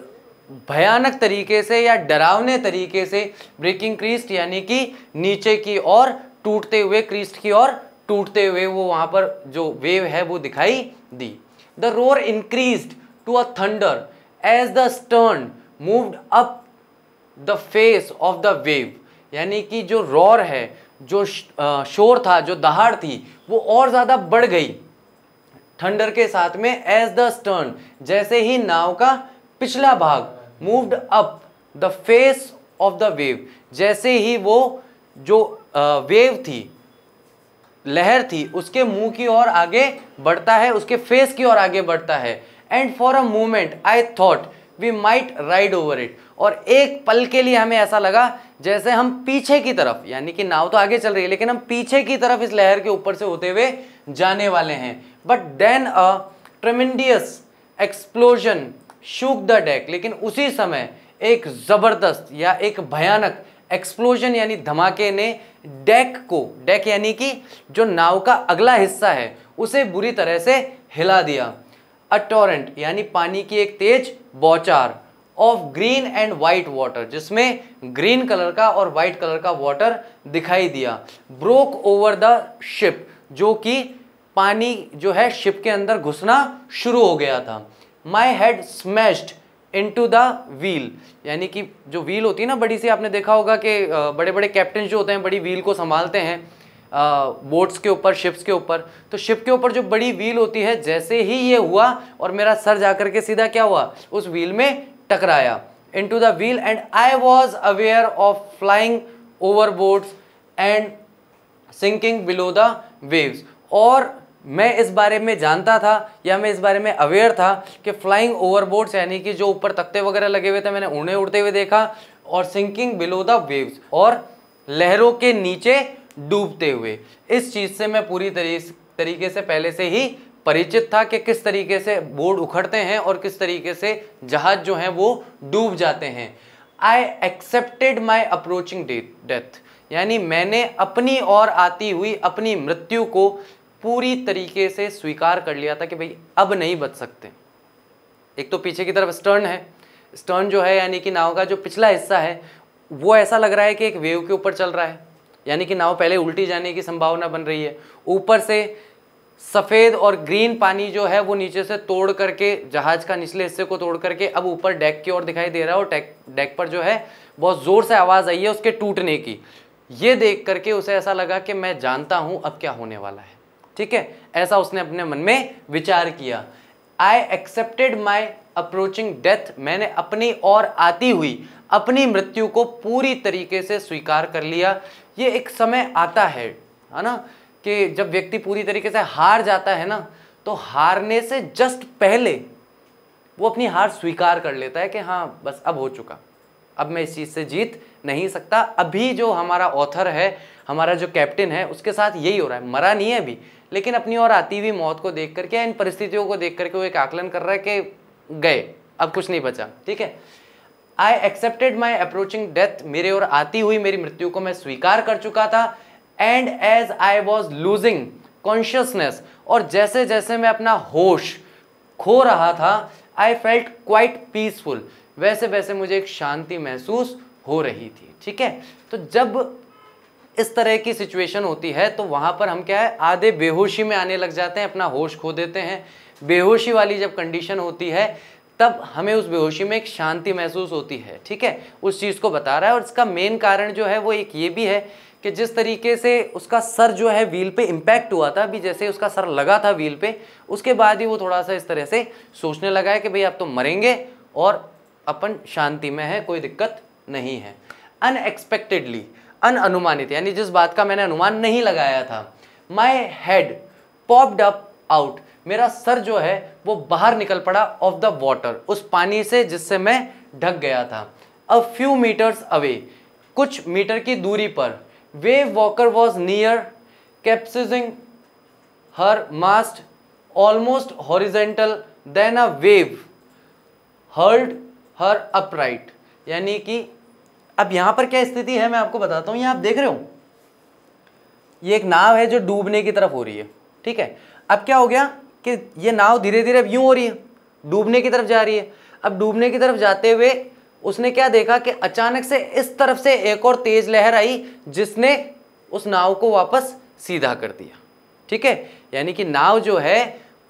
भयानक तरीके से या डरावने तरीके से ब्रेकिंग क्रीस्ट यानी कि नीचे की ओर टूटते हुए क्रीस्ट की ओर टूटते हुए वो वहाँ पर जो वेव है वो दिखाई दी the roar increase to a thunder as the stern moved up the face of the wave यानी कि जो रोर है जो शोर था जो दहाड़ थी वो और ज़्यादा बढ़ गई थंडर के साथ में एज द स्टर्न जैसे ही नाव का पिछला भाग moved up the face of the wave जैसे ही वो जो वेव थी लहर थी उसके मुंह की ओर आगे बढ़ता है उसके फेस की ओर आगे बढ़ता है and for a moment I thought we might ride over it और एक पल के लिए हमें ऐसा लगा जैसे हम पीछे की तरफ यानी कि नाव तो आगे चल रही है लेकिन हम पीछे की तरफ इस लहर के ऊपर से होते हुए जाने वाले हैं but then a tremendous explosion shook the deck लेकिन उसी समय एक ज़बरदस्त या एक भयानक एक्सप्लोजन यानी धमाके ने डेक को डेक यानी कि जो नाव का अगला हिस्सा है उसे बुरी तरह से हिला दिया अ टोरेंट यानी पानी की एक तेज बौचार of green and white water जिसमें ग्रीन कलर का और वाइट कलर का वाटर दिखाई दिया ब्रोक ओवर द शिप जो कि पानी जो है शिप के अंदर घुसना शुरू हो गया था my head smashed into the wheel यानी कि जो व्हील होती है ना बड़ी सी आपने देखा होगा कि बड़े बड़े कैप्टन जो होते हैं बड़ी व्हील को संभालते हैं बोट्स के ऊपर शिप्स के ऊपर तो शिप के ऊपर जो बड़ी व्हील होती है जैसे ही ये हुआ और मेरा सर जा कर के सीधा क्या हुआ उस व्हील में टकराया into the wheel and I was aware of flying over boats and sinking below the waves और मैं इस बारे में जानता था या मैं इस बारे में अवेयर था कि फ्लाइंग ओवरबोर्ड्स यानी कि जो ऊपर तख्ते वगैरह लगे हुए थे मैंने उन्हें उड़ते हुए देखा और सिंकिंग बिलो द वेव्स और लहरों के नीचे डूबते हुए इस चीज़ से मैं पूरी तरीके से पहले से ही परिचित था कि किस तरीके से बोर्ड उखड़ते हैं और किस तरीके से जहाज जो हैं वो डूब जाते हैं I accepted my approaching death यानी मैंने अपनी और आती हुई अपनी मृत्यु को पूरी तरीके से स्वीकार कर लिया था कि भाई अब नहीं बच सकते एक तो पीछे की तरफ स्टर्न है स्टर्न जो है यानी कि नाव का जो पिछला हिस्सा है वो ऐसा लग रहा है कि एक वेव के ऊपर चल रहा है यानी कि नाव पहले उल्टी जाने की संभावना बन रही है ऊपर से सफ़ेद और ग्रीन पानी जो है वो नीचे से तोड़ करके जहाज़ का निचले हिस्से को तोड़ करके अब ऊपर डेक की ओर दिखाई दे रहा है और डेक डेक पर जो है बहुत ज़ोर से आवाज़ आई है उसके टूटने की ये देख करके उसे ऐसा लगा कि मैं जानता हूँ अब क्या होने वाला है ठीक है ऐसा उसने अपने मन में विचार किया I accepted my approaching death मैंने अपनी और आती हुई अपनी मृत्यु को पूरी तरीके से स्वीकार कर लिया ये एक समय आता है है ना कि जब व्यक्ति पूरी तरीके से हार जाता है ना तो हारने से जस्ट पहले वो अपनी हार स्वीकार कर लेता है कि हाँ बस अब हो चुका अब मैं इस चीज़ से जीत नहीं सकता अभी जो हमारा ऑथर है हमारा जो कैप्टन है उसके साथ यही हो रहा है मरा नहीं है अभी लेकिन अपनी और आती हुई मौत को देख करके इन परिस्थितियों को देख करके वो एक आकलन कर रहा है कि गए अब कुछ नहीं बचा ठीक है I accepted my approaching death मेरे और आती हुई मेरी मृत्यु को मैं स्वीकार कर चुका था and as I was losing consciousness और जैसे जैसे मैं अपना होश खो रहा था आई फेल्ट क्वाइट पीसफुल वैसे वैसे मुझे एक शांति महसूस हो रही थी ठीक है तो जब इस तरह की सिचुएशन होती है तो वहाँ पर हम क्या है आधे बेहोशी में आने लग जाते हैं अपना होश खो देते हैं बेहोशी वाली जब कंडीशन होती है तब हमें उस बेहोशी में एक शांति महसूस होती है ठीक है उस चीज़ को बता रहा है और इसका मेन कारण जो है वो एक ये भी है कि जिस तरीके से उसका सर जो है व्हील पे इम्पैक्ट हुआ था अभी जैसे उसका सर लगा था व्हील पे उसके बाद ही वो थोड़ा सा इस तरह से सोचने लगा है कि भाई आप तो मरेंगे और अपन शांति में है कोई दिक्कत नहीं है अनएक्सपेक्टेडली अन अनुमानित यानी जिस बात का मैंने अनुमान नहीं लगाया था my head popped up out मेरा सर जो है वो बाहर निकल पड़ा ऑफ द वॉटर उस पानी से जिससे मैं ढक गया था अ फ्यू मीटर्स अवे कुछ मीटर की दूरी पर Wavewalker was near capsizing her mast almost horizontal then a wave hurled her upright यानी कि अब यहां पर क्या स्थिति है मैं आपको बताता हूँ यहां आप देख रहे हो ये एक नाव है जो डूबने की तरफ हो रही है ठीक है अब क्या हो गया कि ये नाव धीरे धीरे अब यूं हो रही है डूबने की तरफ जा रही है अब डूबने की तरफ जाते हुए उसने क्या देखा कि अचानक से इस तरफ से एक और तेज लहर आई जिसने उस नाव को वापस सीधा कर दिया ठीक है यानी कि नाव जो है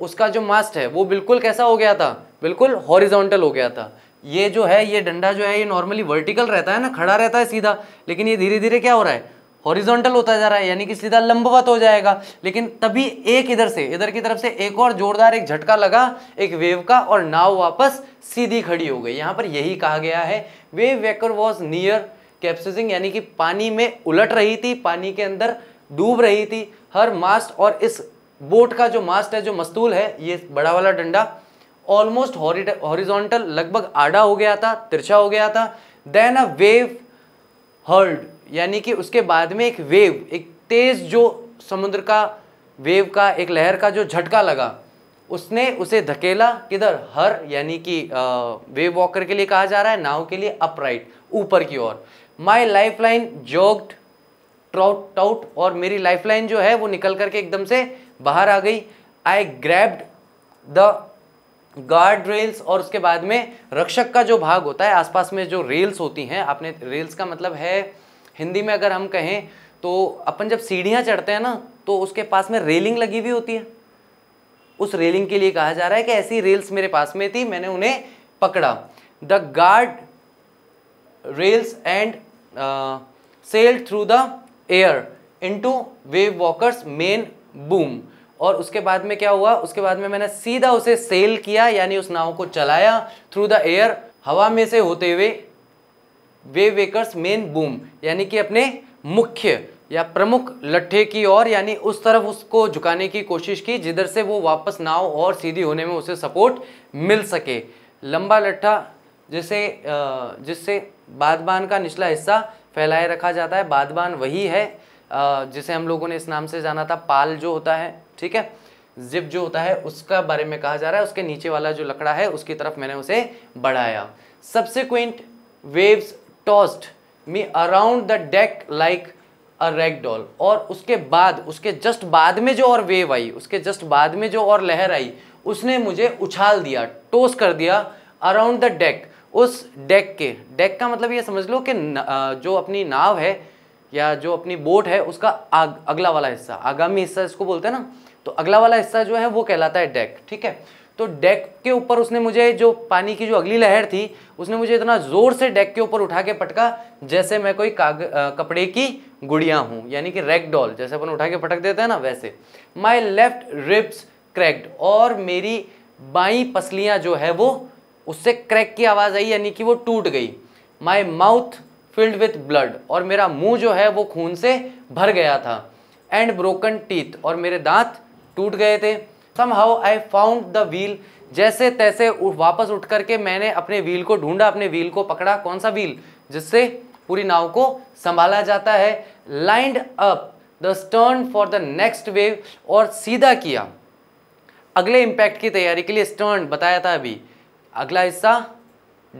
उसका जो मास्ट है वो बिल्कुल कैसा हो गया था बिल्कुल हॉरिजॉन्टल हो गया था ये जो है ये डंडा जो है ये नॉर्मली वर्टिकल रहता है ना खड़ा रहता है सीधा लेकिन ये धीरे धीरे क्या हो रहा है हॉरिजॉन्टल होता जा रहा है यानी कि सीधा लंबवत हो जाएगा लेकिन तभी एक इधर से इधर की तरफ से एक और जोरदार एक झटका लगा एक वेव का और नाव वापस सीधी खड़ी हो गई यहाँ पर यही कहा गया है Wavewalker was near capsizing यानी कि पानी में उलट रही थी पानी के अंदर डूब रही थी हर मास्ट और इस बोट का जो मास्ट है जो मस्तूल है ये बड़ा वाला डंडा ऑलमोस्ट हॉरिजॉन्टल लगभग आड़ा हो गया था तिरछा हो गया था देन अ वेव हर्ड यानी कि उसके बाद में एक वेव एक तेज जो समुद्र का वेव का एक लहर का जो झटका लगा उसने उसे धकेला किधर हर यानी कि वेव वॉकर के लिए कहा जा रहा है नाव के लिए अपराइट ऊपर की ओर my lifeline jogged trout taut और मेरी लाइफ लाइन जो है वो निकल करके एकदम से बाहर आ गई I grabbed the guard rails और उसके बाद में रक्षक का जो भाग होता है आसपास में जो रेल्स होती हैं आपने रेल्स का मतलब है हिंदी में अगर हम कहें तो अपन जब सीढ़ियाँ चढ़ते हैं ना तो उसके पास में रेलिंग लगी हुई होती है उस रेलिंग के लिए कहा जा रहा है कि ऐसी रेल्स मेरे पास में थी मैंने उन्हें पकड़ा the guard rails and sailed through the air into wave walkers main boom और उसके बाद में क्या हुआ उसके बाद में मैंने सीधा उसे सेल किया यानी उस नाव को चलाया थ्रू द एयर हवा में से होते हुए वे वेकर्स मेन बूम यानी कि अपने मुख्य या प्रमुख लट्ठे की ओर यानी उस तरफ उसको झुकाने की कोशिश की जिधर से वो वापस नाव और सीधी होने में उसे सपोर्ट मिल सके लंबा लट्ठा जिसे जिससे बादबान का निचला हिस्सा फैलाए रखा जाता है बादबान वही है जिसे हम लोगों ने इस नाम से जाना था पाल जो होता है ठीक है जिप जो होता है उसका बारे में कहा जा रहा है उसके नीचे वाला जो लकड़ा है उसकी तरफ मैंने उसे बढ़ाया quint waves tossed me around the deck like a doll और उसके बाद उसके जस्ट बाद में जो और वेव आई उसके जस्ट बाद में जो और लहर आई उसने मुझे उछाल दिया टोस कर दिया अराउंड द डेक उस डेक के डेक का मतलब ये समझ लो कि जो अपनी नाव है या जो अपनी बोट है उसका आग अगला वाला हिस्सा आगामी हिस्सा इसको बोलते हैं ना तो अगला वाला हिस्सा जो है वो कहलाता है डेक ठीक है तो डेक के ऊपर उसने मुझे जो पानी की जो अगली लहर थी उसने मुझे इतना ज़ोर से डेक के ऊपर उठा के पटका जैसे मैं कोई काग आ, कपड़े की गुड़िया हूँ यानी कि रेग डॉल जैसे अपन उठा के पटक देते हैं ना वैसे माई लेफ्ट रिब्स क्रैक्ड और मेरी बाई पसलियाँ जो है वो उससे क्रैक की आवाज़ आई यानी कि वो टूट गई my mouth filled with blood और मेरा मुंह जो है वो खून से भर गया था एंड ब्रोकन टीथ और मेरे दांत टूट गए थे somehow I found the wheel जैसे तैसे वापस उठ करके मैंने अपने व्हील को ढूंढा अपने व्हील को पकड़ा कौन सा व्हील जिससे पूरी नाव को संभाला जाता है lined up the stern for the next wave और सीधा किया अगले इंपैक्ट की तैयारी के लिए स्टर्न बताया था अभी अगला हिस्सा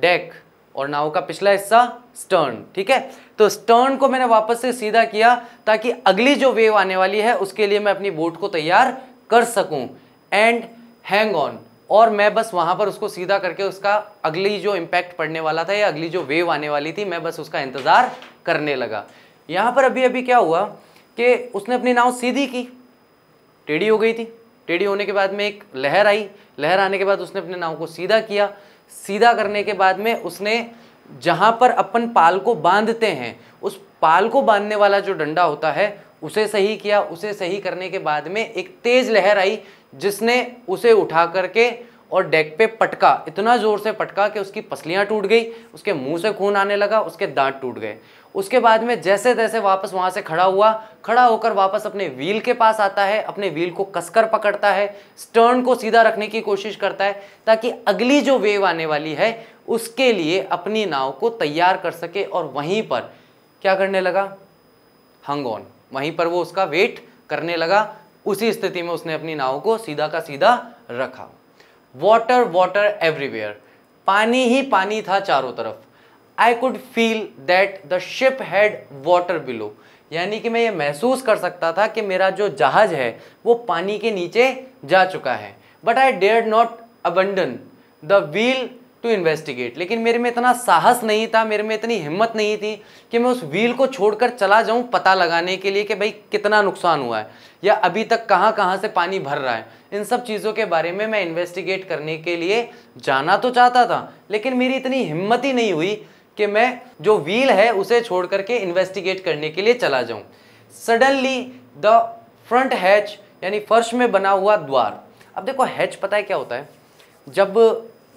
डेक और नाव का पिछला हिस्सा स्टर्न ठीक है तो स्टर्न को मैंने वापस से सीधा किया ताकि अगली जो वेव आने वाली है उसके लिए मैं अपनी बोट को तैयार कर सकूं एंड हैंग ऑन और मैं बस वहां पर उसको सीधा करके उसका अगली जो इम्पैक्ट पड़ने वाला था या अगली जो वेव आने वाली थी मैं बस उसका इंतज़ार करने लगा यहां पर अभी अभी क्या हुआ कि उसने अपनी नाव सीधी की टेढ़ी हो गई थी टेढ़ी होने के बाद में एक लहर आई लहर आने के बाद उसने अपने नाव को सीधा किया सीधा करने के बाद में उसने जहाँ पर अपन पाल को बांधते हैं उस पाल को बांधने वाला जो डंडा होता है उसे सही किया उसे सही करने के बाद में एक तेज लहर आई जिसने उसे उठा करके और डेक पे पटका इतना जोर से पटका कि उसकी पसलियाँ टूट गई उसके मुंह से खून आने लगा उसके दांत टूट गए उसके बाद में जैसे तैसे वापस वहाँ से खड़ा हुआ खड़ा होकर वापस अपने व्हील के पास आता है अपने व्हील को कसकर पकड़ता है स्टर्न को सीधा रखने की कोशिश करता है ताकि अगली जो वेव आने वाली है उसके लिए अपनी नाव को तैयार कर सके और वहीं पर क्या करने लगा हंग ऑन वहीं पर वो उसका वेट करने लगा उसी स्थिति में उसने अपनी नाव को सीधा का सीधा रखा वाटर वाटर एवरीवेयर पानी ही पानी था चारों तरफ I could feel that the ship had water below यानी कि मैं ये महसूस कर सकता था कि मेरा जो जहाज है वो पानी के नीचे जा चुका है but I dare not abandon the wheel to investigate लेकिन मेरे में इतना साहस नहीं था मेरे में इतनी हिम्मत नहीं थी कि मैं उस व्हील को छोड़कर चला जाऊं पता लगाने के लिए कि भाई कितना नुकसान हुआ है या अभी तक कहाँ कहाँ से पानी भर रहा है इन सब चीज़ों के बारे में मैं इन्वेस्टिगेट करने के लिए जाना तो चाहता था लेकिन मेरी इतनी हिम्मत ही नहीं हुई कि मैं जो व्हील है उसे छोड़ करके इन्वेस्टिगेट करने के लिए चला जाऊँ सडनली द फ्रंट हैच यानी फर्श में बना हुआ द्वार अब देखो हैच पता है क्या होता है जब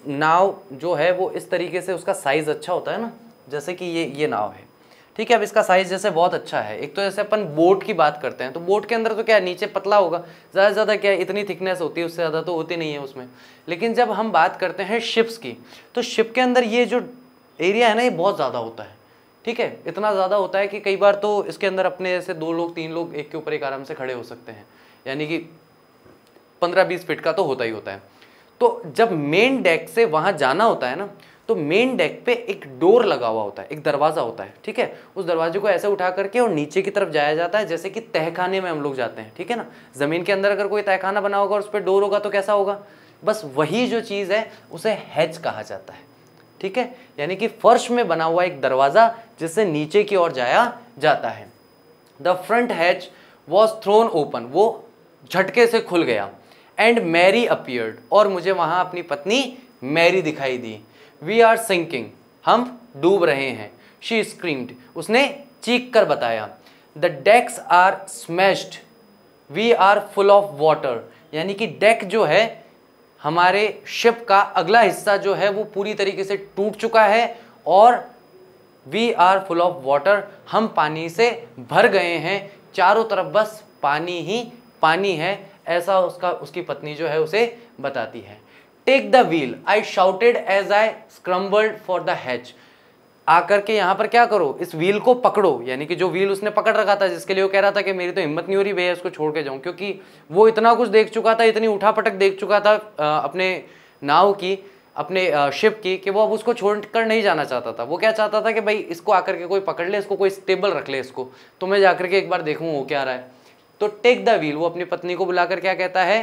नाव जो है वो इस तरीके से उसका साइज़ अच्छा होता है ना जैसे कि ये ये नाव है ठीक है अब इसका साइज़ जैसे बहुत अच्छा है एक तो जैसे अपन बोट की बात करते हैं तो बोट के अंदर तो क्या नीचे पतला होगा ज़्यादा से ज़्यादा क्या है इतनी थिकनेस होती है उससे ज़्यादा तो होती नहीं है उसमें लेकिन जब हम बात करते हैं शिप्स की तो शिप के अंदर ये जो एरिया है ना ये बहुत ज़्यादा होता है ठीक है इतना ज़्यादा होता है कि कई बार तो इसके अंदर अपने जैसे दो लोग तीन लोग एक के ऊपर एक आराम से खड़े हो सकते हैं यानी कि पंद्रह बीस फिट का तो होता ही होता है तो जब मेन डेक से वहाँ जाना होता है ना तो मेन डेक पे एक डोर लगा हुआ होता है एक दरवाज़ा होता है ठीक है उस दरवाजे को ऐसे उठा करके और नीचे की तरफ जाया जाता है जैसे कि तहखाने में हम लोग जाते हैं ठीक है ना ज़मीन के अंदर अगर कोई तहखाना बना होगा और उस पर डोर होगा तो कैसा होगा बस वही जो चीज़ है उसे हैच कहा जाता है ठीक है यानी कि फर्श में बना हुआ एक दरवाज़ा जिससे नीचे की ओर जाया जाता है the front hatch was thrown open वो झटके से खुल गया एंड मैरी अपियर्ड और मुझे वहाँ अपनी पत्नी मैरी दिखाई दी वी आर सिंकिंग हम डूब रहे हैं शी स्क्रीम्ड उसने चीख कर बताया the decks are smashed we are full of water यानी कि डेक जो है हमारे शिप का अगला हिस्सा जो है वो पूरी तरीके से टूट चुका है और we are full of water हम पानी से भर गए हैं चारों तरफ बस पानी ही पानी है ऐसा उसका उसकी पत्नी जो है उसे बताती है take the wheel I shouted as I scrambled for the hatch आकर के यहाँ पर क्या करो इस व्हील को पकड़ो यानी कि जो व्हील उसने पकड़ रखा था जिसके लिए वो कह रहा था कि मेरी तो हिम्मत नहीं हो रही भैया इसको छोड़ के जाऊँ क्योंकि वो इतना कुछ देख चुका था इतनी उठा पटक देख चुका था अपने नाव की अपने शिप की कि वो अब उसको छोड़ कर नहीं जाना चाहता था वो क्या चाहता था कि भाई इसको आकर के कोई पकड़ ले इसको कोई स्टेबल रख ले इसको तो मैं जाकर के एक बार देखूँ वो क्या रहा है तो टेक द व्हील वो अपनी पत्नी को बुलाकर क्या कहता है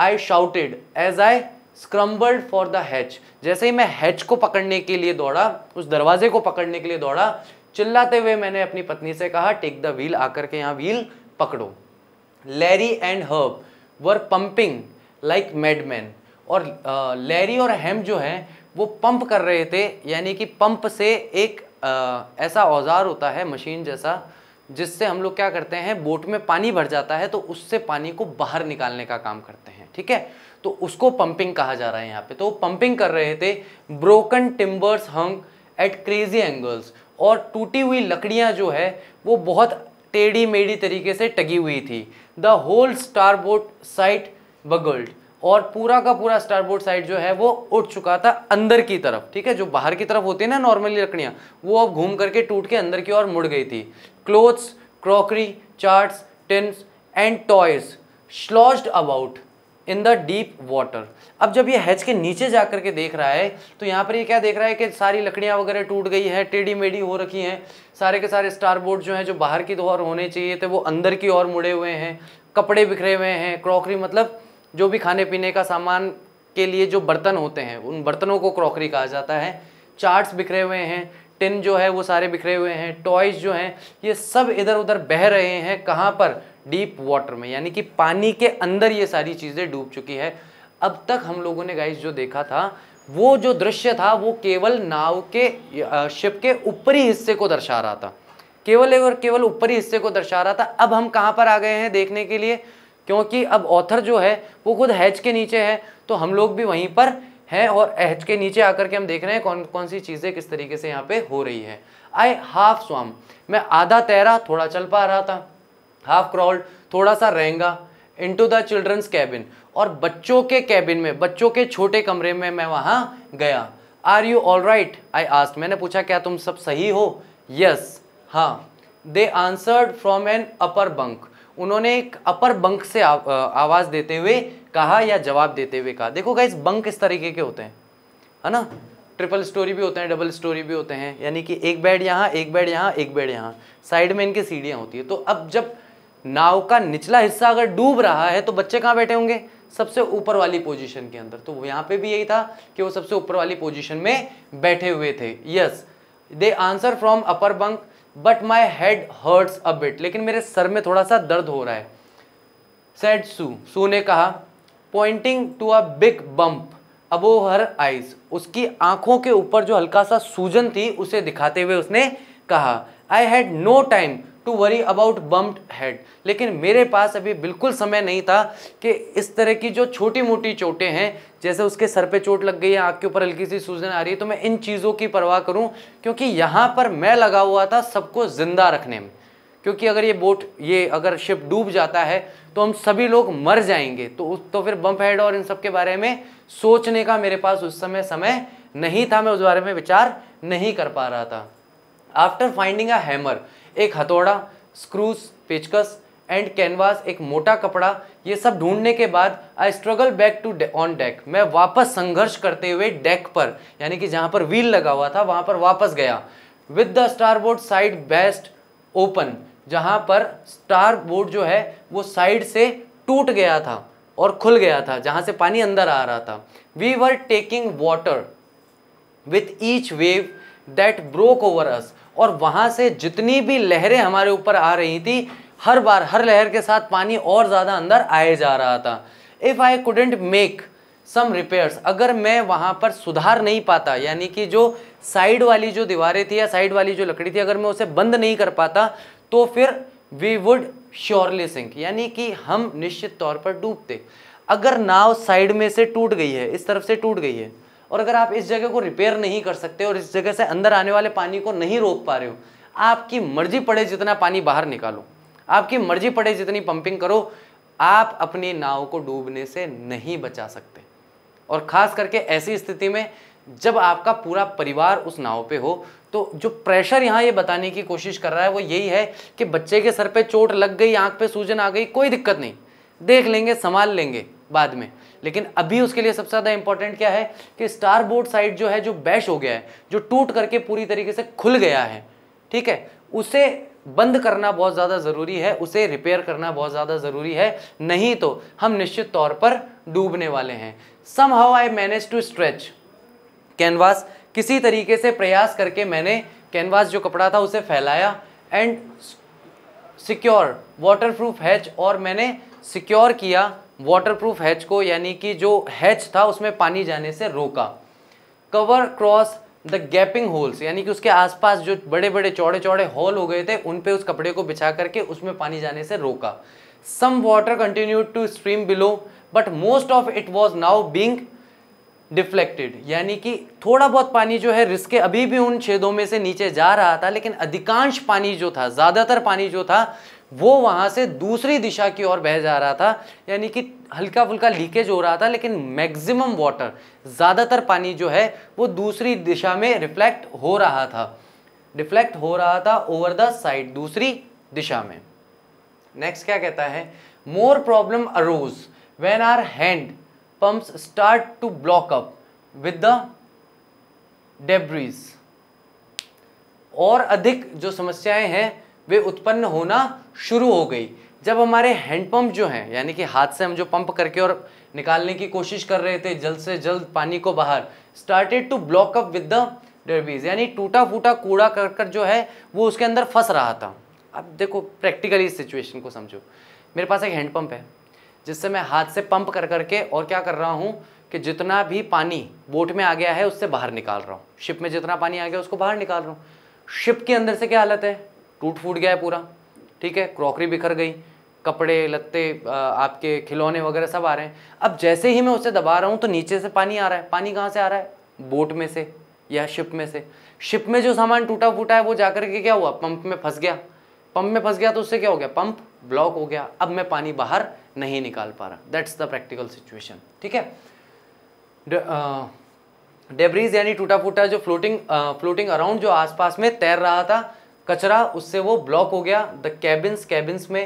I shouted as I scrambled for the hatch जैसे ही मैं हैच को पकड़ने के लिए दौड़ा उस दरवाजे को पकड़ने के लिए दौड़ा चिल्लाते हुए मैंने अपनी पत्नी से कहा टेक द व्हील आकर के यहाँ व्हील पकड़ो Larry and Herb were pumping like madman और लैरी और हेम जो है वो पंप कर रहे थे यानी कि पंप से एक आ, ऐसा औजार होता है मशीन जैसा जिससे हम लोग क्या करते हैं बोट में पानी भर जाता है तो उससे पानी को बाहर निकालने का काम करते हैं ठीक है तो उसको पंपिंग कहा जा रहा है यहाँ पे तो वो पंपिंग कर रहे थे broken timbers hung at crazy angles और टूटी हुई लकड़ियाँ जो है वो बहुत टेढ़ी मेढ़ी तरीके से टगी हुई थी the whole starboard side bulged और पूरा का पूरा स्टार बोट साइट जो है वो उठ चुका था अंदर की तरफ ठीक है जो बाहर की तरफ होती है ना नॉर्मली लकड़ियाँ वो अब घूम करके टूट के अंदर की ओर मुड़ गई थी clothes crockery charts tins and toys sloshed about in the deep water अब जब ये हैच के नीचे जा करके देख रहा है तो यहाँ पर ये क्या देख रहा है कि सारी लकड़ियाँ वगैरह टूट गई हैं टेढ़ी मेढ़ी हो रखी हैं सारे के सारे स्टार बोर्ड जो हैं जो बाहर की ओर होने चाहिए थे वो अंदर की ओर मुड़े हुए हैं कपड़े बिखरे हुए हैं क्रॉकरी मतलब जो भी खाने पीने का सामान के लिए जो बर्तन होते हैं उन बर्तनों को क्रॉकरी कहा जाता है चार्ट्स बिखरे हुए हैं टिन जो है वो सारे बिखरे हुए हैं टॉयज जो हैं ये सब इधर उधर बह रहे हैं कहाँ पर डीप वाटर में यानी कि पानी के अंदर ये सारी चीज़ें डूब चुकी है अब तक हम लोगों ने गाइस जो देखा था वो जो दृश्य था वो केवल नाव के शिप के ऊपरी हिस्से को दर्शा रहा था केवल एक और केवल ऊपरी हिस्से को दर्शा रहा था अब हम कहाँ पर आ गए हैं देखने के लिए क्योंकि अब ऑथर जो है वो खुद हैच के नीचे है तो हम लोग भी वहीं पर हैं और हैच के नीचे आकर के हम देख रहे हैं कौन कौन सी चीज़ें किस तरीके से यहाँ पे हो रही है आई हाफ स्वाम मैं आधा तैरा थोड़ा चल पा रहा था हाफ क्राउल्ड थोड़ा सा रहेंगा टू द चिल्ड्रंस कैबिन और बच्चों के कैबिन में बच्चों के छोटे कमरे में मैं वहाँ गया are you all right I asked मैंने पूछा क्या तुम सब सही हो यस yes, हाँ they answered from an upper bunk उन्होंने एक अपर बंक से आ, आवाज़ देते हुए कहा या जवाब देते हुए कहा देखो गाइज बंक इस तरीके के होते हैं है ना ट्रिपल स्टोरी भी होते हैं डबल स्टोरी भी होते हैं यानी कि एक बेड यहाँ एक बेड यहाँ एक बेड यहाँ साइड में इनकी सीढ़ियाँ होती है तो अब जब नाव का निचला हिस्सा अगर डूब रहा है तो बच्चे कहाँ बैठे होंगे सबसे ऊपर वाली पोजीशन के अंदर तो यहाँ पे भी यही था कि वो सबसे ऊपर वाली पोजीशन में बैठे हुए थे yes they answer from upper bunk but my head hurts a bit लेकिन मेरे सर में थोड़ा सा दर्द हो रहा है सेड सू सू ने कहा pointing to a big bump above her eyes उसकी आंखों के ऊपर जो हल्का सा सूजन थी उसे दिखाते हुए उसने कहा I had no time to worry about bumped head लेकिन मेरे पास अभी बिल्कुल समय नहीं था कि इस तरह की जो छोटी मोटी चोटें हैं जैसे उसके सर पे चोट लग गई है आँख के ऊपर हल्की सी सूजन आ रही है तो मैं इन चीज़ों की परवाह करूँ क्योंकि यहाँ पर मैं लगा हुआ था सबको ज़िंदा रखने में क्योंकि अगर ये बोट ये अगर शिप डूब जाता है तो हम सभी लोग मर जाएंगे तो तो फिर बम्प हेड और इन सब के बारे में सोचने का मेरे पास उस समय समय नहीं था मैं उस बारे में विचार नहीं कर पा रहा था आफ्टर फाइंडिंग अ हैमर एक हथौड़ा स्क्रूज पेचकस एंड कैनवास एक मोटा कपड़ा ये सब ढूंढने के बाद I struggle back to on deck मैं वापस संघर्ष करते हुए डेक पर यानी कि जहाँ पर व्हील लगा हुआ था वहाँ पर वापस गया with the starboard side best open जहाँ पर स्टार बोर्ड जो है वो साइड से टूट गया था और खुल गया था जहाँ से पानी अंदर आ रहा था we were taking water with each wave that broke over us और वहाँ से जितनी भी लहरें हमारे ऊपर आ रही थी हर बार हर लहर के साथ पानी और ज़्यादा अंदर आए जा रहा था if I couldn't make some repairs अगर मैं वहाँ पर सुधार नहीं पाता यानी कि जो साइड वाली जो दीवारें थी या साइड वाली जो लकड़ी थी अगर मैं उसे बंद नहीं कर पाता तो फिर वी वुड श्योरली सिंक यानी कि हम निश्चित तौर पर डूबते अगर नाव साइड में से टूट गई है इस तरफ से टूट गई है और अगर आप इस जगह को रिपेयर नहीं कर सकते और इस जगह से अंदर आने वाले पानी को नहीं रोक पा रहे हो आपकी मर्जी पड़े जितना पानी बाहर निकालो आपकी मर्जी पड़े जितनी पंपिंग करो आप अपनी नाव को डूबने से नहीं बचा सकते और ख़ास करके ऐसी स्थिति में जब आपका पूरा परिवार उस नाव पे हो तो जो प्रेशर यहाँ ये बताने की कोशिश कर रहा है वो यही है कि बच्चे के सर पे चोट लग गई आंख पे सूजन आ गई कोई दिक्कत नहीं देख लेंगे संभाल लेंगे बाद में लेकिन अभी उसके लिए सबसे ज़्यादा इंपॉर्टेंट क्या है कि स्टार बोर्ड साइड जो है जो बैश हो गया है जो टूट करके पूरी तरीके से खुल गया है ठीक है उसे बंद करना बहुत ज़्यादा ज़रूरी है उसे रिपेयर करना बहुत ज़्यादा ज़रूरी है नहीं तो हम निश्चित तौर पर डूबने वाले हैं somehow I manage to stretch canvas किसी तरीके से प्रयास करके मैंने कैनवास जो कपड़ा था उसे फैलाया and secure waterproof hatch और मैंने सिक्योर किया वाटरप्रूफ हैच को यानी कि जो हैच था उसमें पानी जाने से रोका cover cross the gaping holes यानी कि उसके आसपास जो बड़े बड़े चौड़े चौड़े हॉल हो गए थे उन पे उस कपड़े को बिछा करके उसमें पानी जाने से रोका some water continue to stream below but most of it was now being deflected यानी कि थोड़ा बहुत पानी जो है रिस्के अभी भी उन छेदों में से नीचे जा रहा था लेकिन अधिकांश पानी जो था ज़्यादातर पानी जो था वो वहाँ से दूसरी दिशा की ओर बह जा रहा था यानी कि हल्का फुल्का लीकेज हो रहा था लेकिन मैक्सिमम वाटर ज़्यादातर पानी जो है वो दूसरी दिशा में रिफ्लेक्ट हो रहा था रिफ्लेक्ट हो रहा था ओवर द साइड दूसरी दिशा में नेक्स्ट क्या कहता है more problem arose when our hand pumps start to block up with the the और अधिक जो समस्याएं हैं वे उत्पन्न होना शुरू हो गई जब हमारे हैंडपम्प जो हैं यानी कि हाथ से हम जो पंप करके और निकालने की कोशिश कर रहे थे जल्द से जल्द पानी को बाहर started to block up with the debris यानी टूटा फूटा कूड़ा कर जो है वो उसके अंदर फंस रहा था अब देखो प्रैक्टिकली इस सिचुएशन को समझो मेरे पास एक हैंडपम्प है जिससे मैं हाथ से पंप कर करके और क्या कर रहा हूँ कि जितना भी पानी बोट में आ गया है उससे बाहर निकाल रहा हूँ शिप में जितना पानी आ गया उसको बाहर निकाल रहा हूँ शिप के अंदर से क्या हालत है टूट फूट गया है पूरा ठीक है क्रॉकरी बिखर गई कपड़े लत्ते आपके खिलौने वगैरह सब आ रहे हैं अब जैसे ही मैं उसे दबा रहा हूँ तो नीचे से पानी आ रहा है पानी कहाँ से आ रहा है बोट में से या शिप में से शिप में जो सामान टूटा फूटा है वो जाकर के क्या हुआ पंप में फंस गया पंप में फंस गया तो उससे क्या हो गया पंप ब्लॉक हो गया अब मैं पानी बाहर नहीं निकाल पा रहा दैट्स द प्रैक्टिकल सिचुएशन ठीक है डेब्रीज यानी टूटा फूटा जो फ्लोटिंग फ्लोटिंग अराउंड जो आसपास में तैर रहा था कचरा उससे वो ब्लॉक हो गया द कैबिन्स कैबिन्स में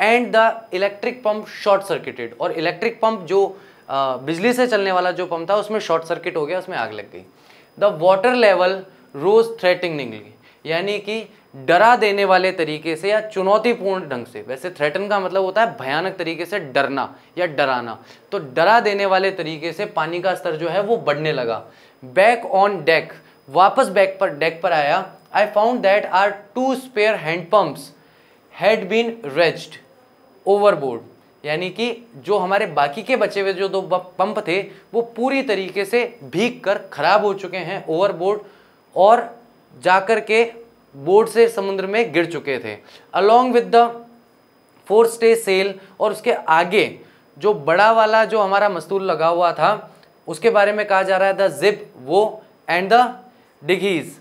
and the electric pump short circuited और इलेक्ट्रिक पंप जो आ, बिजली से चलने वाला जो पंप था उसमें शॉर्ट सर्किट हो गया उसमें आग लग गई the water level rose threatening गई यानी कि डरा देने वाले तरीके से या चुनौतीपूर्ण ढंग से वैसे थ्रेटन का मतलब होता है भयानक तरीके से डरना या डराना तो डरा देने वाले तरीके से पानी का स्तर जो है वो बढ़ने लगा बैक ऑन डेक वापस बैक पर डेक पर आया I found that our two spare hand pumps had been wrenched overboard यानी कि जो हमारे बाकी के बचे हुए जो दो पंप थे वो पूरी तरीके से भीग कर खराब हो चुके हैं ओवरबोर्ड और जाकर के बोर्ड से समुद्र में गिर चुके थे along with the forestay sail और उसके आगे जो बड़ा वाला जो हमारा मस्तूल लगा हुआ था उसके बारे में कहा जा रहा है द जिप वो and the dinghies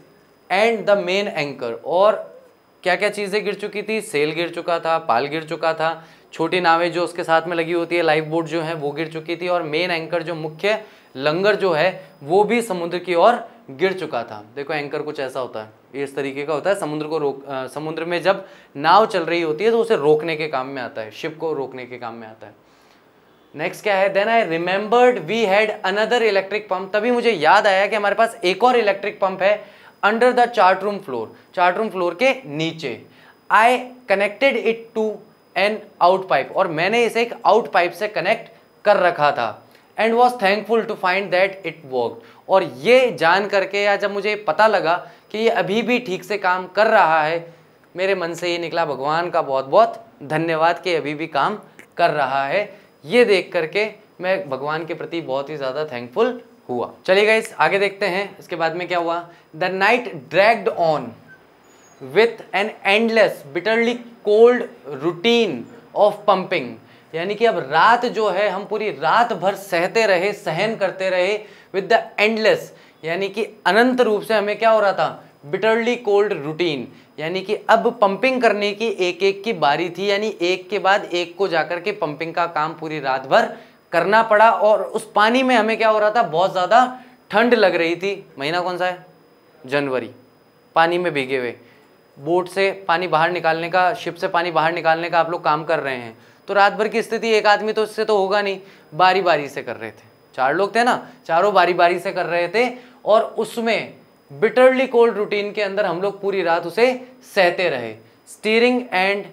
and the main anchor और क्या क्या चीज़ें गिर चुकी थी सेल गिर चुका था पाल गिर चुका था छोटी नावें जो उसके साथ में लगी होती है लाइफ बोट जो है वो गिर चुकी थी और मेन एंकर जो मुख्य लंगर जो है वो भी समुद्र की ओर गिर चुका था देखो एंकर कुछ ऐसा होता है इस तरीके का होता है समुद्र को रोक आ, समुद्र में जब नाव चल रही होती है तो उसे रोकने के काम में आता है शिप को रोकने के काम में आता है नेक्स्ट क्या है then I remembered we had another electric pump तभी मुझे याद आया कि हमारे पास एक और इलेक्ट्रिक पंप है under the chart room floor chart room floor के नीचे I connected it to an out pipe और मैंने इसे एक आउट पाइप से कनेक्ट कर रखा था and was thankful to find that it work और ये जान करके या जब मुझे पता लगा कि ये अभी भी ठीक से काम कर रहा है मेरे मन से ये निकला भगवान का बहुत बहुत धन्यवाद कि अभी भी काम कर रहा है ये देख करके मैं भगवान के प्रति बहुत ही ज़्यादा थैंकफुल हुआ चलिए गाइस आगे देखते हैं इसके बाद में क्या हुआ the night dragged on with an endless bitterly cold routine of pumping यानी कि अब रात जो है हम पूरी रात भर सहते रहे सहन करते रहे विद द एंडलेस यानी कि अनंत रूप से हमें क्या हो रहा था बिटरली कोल्ड रूटीन यानी कि अब पंपिंग करने की एक एक की बारी थी यानी एक के बाद एक को जाकर के पंपिंग का काम पूरी रात भर करना पड़ा और उस पानी में हमें क्या हो रहा था बहुत ज़्यादा ठंड लग रही थी महीना कौन सा है जनवरी पानी में भीगे हुए बोट से पानी बाहर निकालने का शिप से पानी बाहर निकालने का आप लोग काम कर रहे हैं तो रात भर की स्थिति एक आदमी तो उससे तो होगा नहीं बारी बारी से कर रहे थे चार लोग थे ना चारों बारी बारी से कर रहे थे और उसमें बिटरली कोल्ड रूटीन के अंदर हम लोग पूरी रात उसे सहते रहे steering and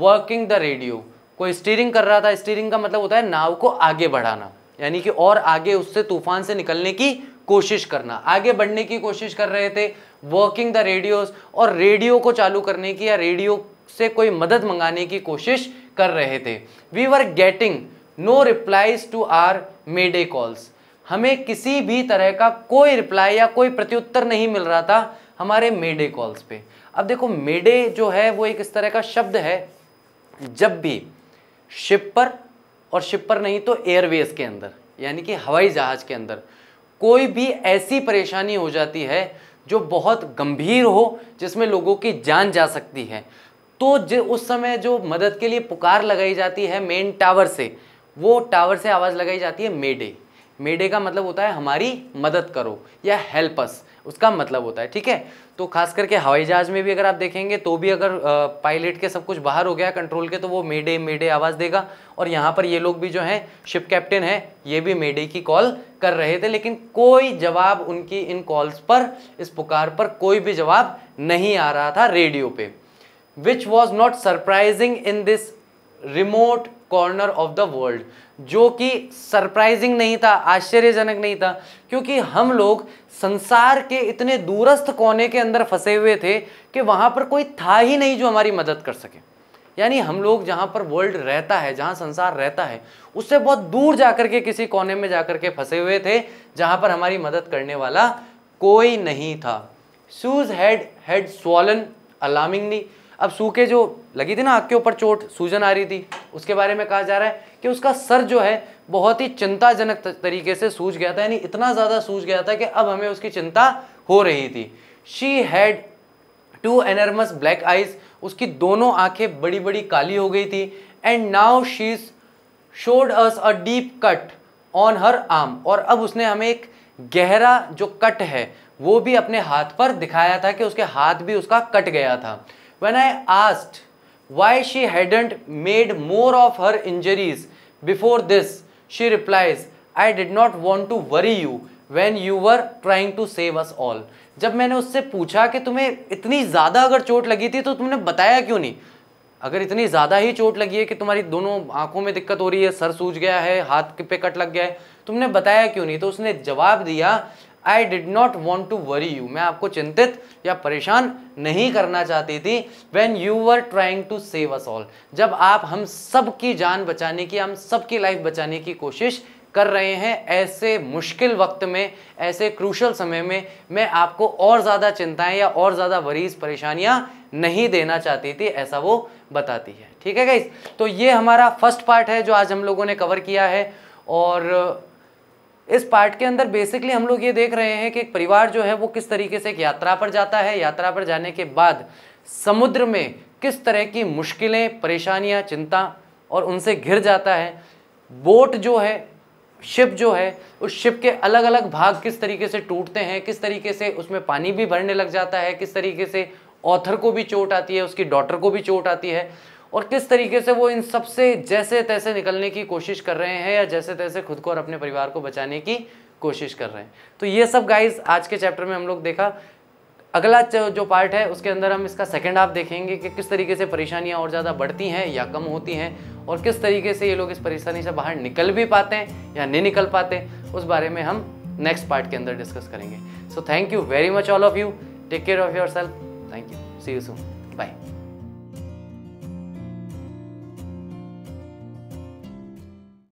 working the radio कोई स्टीयरिंग कर रहा था स्टीयरिंग का मतलब होता है नाव को आगे बढ़ाना यानी कि और आगे उससे तूफान से निकलने की कोशिश करना आगे बढ़ने की कोशिश कर रहे थे वर्किंग द रेडियोस और रेडियो को चालू करने की या रेडियो से कोई मदद मंगाने की कोशिश कर रहे थे we were getting no replies to our mayday calls हमें किसी भी तरह का कोई रिप्लाई या कोई प्रत्युत्तर नहीं मिल रहा था हमारे मेडे कॉल्स पे अब देखो मेडे जो है वो एक इस तरह का शब्द है जब भी शिप पर और शिप पर नहीं तो एयरवेज के अंदर यानी कि हवाई जहाज़ के अंदर कोई भी ऐसी परेशानी हो जाती है जो बहुत गंभीर हो जिसमें लोगों की जान जा सकती है तो जो उस समय जो मदद के लिए पुकार लगाई जाती है मेन टावर से वो टावर से आवाज़ लगाई जाती है मेडे मेडे का मतलब होता है हमारी मदद करो या हेल्प अस उसका मतलब होता है ठीक है तो खास करके हवाई जहाज़ में भी अगर आप देखेंगे तो भी अगर पायलट के सब कुछ बाहर हो गया कंट्रोल के तो वो मेडे मेडे आवाज़ देगा और यहाँ पर ये लोग भी जो हैं शिप कैप्टन है ये भी मेडे की कॉल कर रहे थे लेकिन कोई जवाब उनकी इन कॉल्स पर इस पुकार पर कोई भी जवाब नहीं आ रहा था रेडियो पे which was not surprising in this remote corner of the world जो कि सरप्राइजिंग नहीं था आश्चर्यजनक नहीं था क्योंकि हम लोग संसार के इतने दूरस्थ कोने के अंदर फंसे हुए थे कि वहाँ पर कोई था ही नहीं जो हमारी मदद कर सके यानी हम लोग जहाँ पर वर्ल्ड रहता है जहाँ संसार रहता है उससे बहुत दूर जा के किसी कोने में जा के फंसे हुए थे जहाँ पर हमारी मदद करने वाला कोई नहीं था Sue's head had swollen alarmingly अब सूखे जो लगी थी ना आँख के ऊपर चोट सूजन आ रही थी उसके बारे में कहा जा रहा है कि उसका सर जो है बहुत ही चिंताजनक तरीके से सूज गया था यानी इतना ज़्यादा सूज गया था कि अब हमें उसकी चिंता हो रही थी she had two enormous black eyes उसकी दोनों आंखें बड़ी बड़ी काली हो गई थी and now she showed us a deep cut on her arm और अब उसने हमें एक गहरा जो कट है वो भी अपने हाथ पर दिखाया था कि उसके हाथ भी उसका कट गया था when i asked why she hadn't made more of her injuries before this she replies i did not want to worry you when you were trying to save us all जब मैंने उससे पूछा कि तुम्हें इतनी ज़्यादा अगर चोट लगी थी तो तुमने बताया क्यों नहीं अगर इतनी ज़्यादा ही चोट लगी है कि तुम्हारी दोनों आंखों में दिक्कत हो रही है सर सूज गया है हाथ पे कट लग गया है तुमने बताया क्यों नहीं तो उसने जवाब दिया I did not want to worry you मैं आपको चिंतित या परेशान नहीं करना चाहती थी when you are trying to save us all जब आप हम सब की जान बचाने की हम सब की लाइफ बचाने की कोशिश कर रहे हैं ऐसे मुश्किल वक्त में ऐसे क्रूशल समय में मैं आपको और ज़्यादा चिंताएं या और ज़्यादा वरीज परेशानियां नहीं देना चाहती थी ऐसा वो बताती है ठीक है गाइस तो ये हमारा फर्स्ट पार्ट है जो आज हम लोगों ने कवर किया है और इस पार्ट के अंदर बेसिकली हम लोग ये देख रहे हैं कि एक परिवार जो है वो किस तरीके से एक यात्रा पर जाता है यात्रा पर जाने के बाद समुद्र में किस तरह की मुश्किलें परेशानियां चिंता और उनसे घिर जाता है बोट जो है शिप जो है उस शिप के अलग अलग भाग किस तरीके से टूटते हैं किस तरीके से उसमें पानी भी भरने लग जाता है किस तरीके से ऑथर को भी चोट आती है उसकी डॉटर को भी चोट आती है और किस तरीके से वो इन सबसे जैसे तैसे निकलने की कोशिश कर रहे हैं या जैसे तैसे खुद को और अपने परिवार को बचाने की कोशिश कर रहे हैं तो ये सब गाइज आज के चैप्टर में हम लोग देखा अगला जो पार्ट है उसके अंदर हम इसका सेकेंड हाफ देखेंगे कि किस तरीके से परेशानियाँ और ज़्यादा बढ़ती हैं या कम होती हैं और किस तरीके से ये लोग इस परेशानी से बाहर निकल भी पाते हैं या नहीं निकल पाते उस बारे में हम नेक्स्ट पार्ट के अंदर डिस्कस करेंगे so thank you very much all of you take care of yourself thank you see you soon bye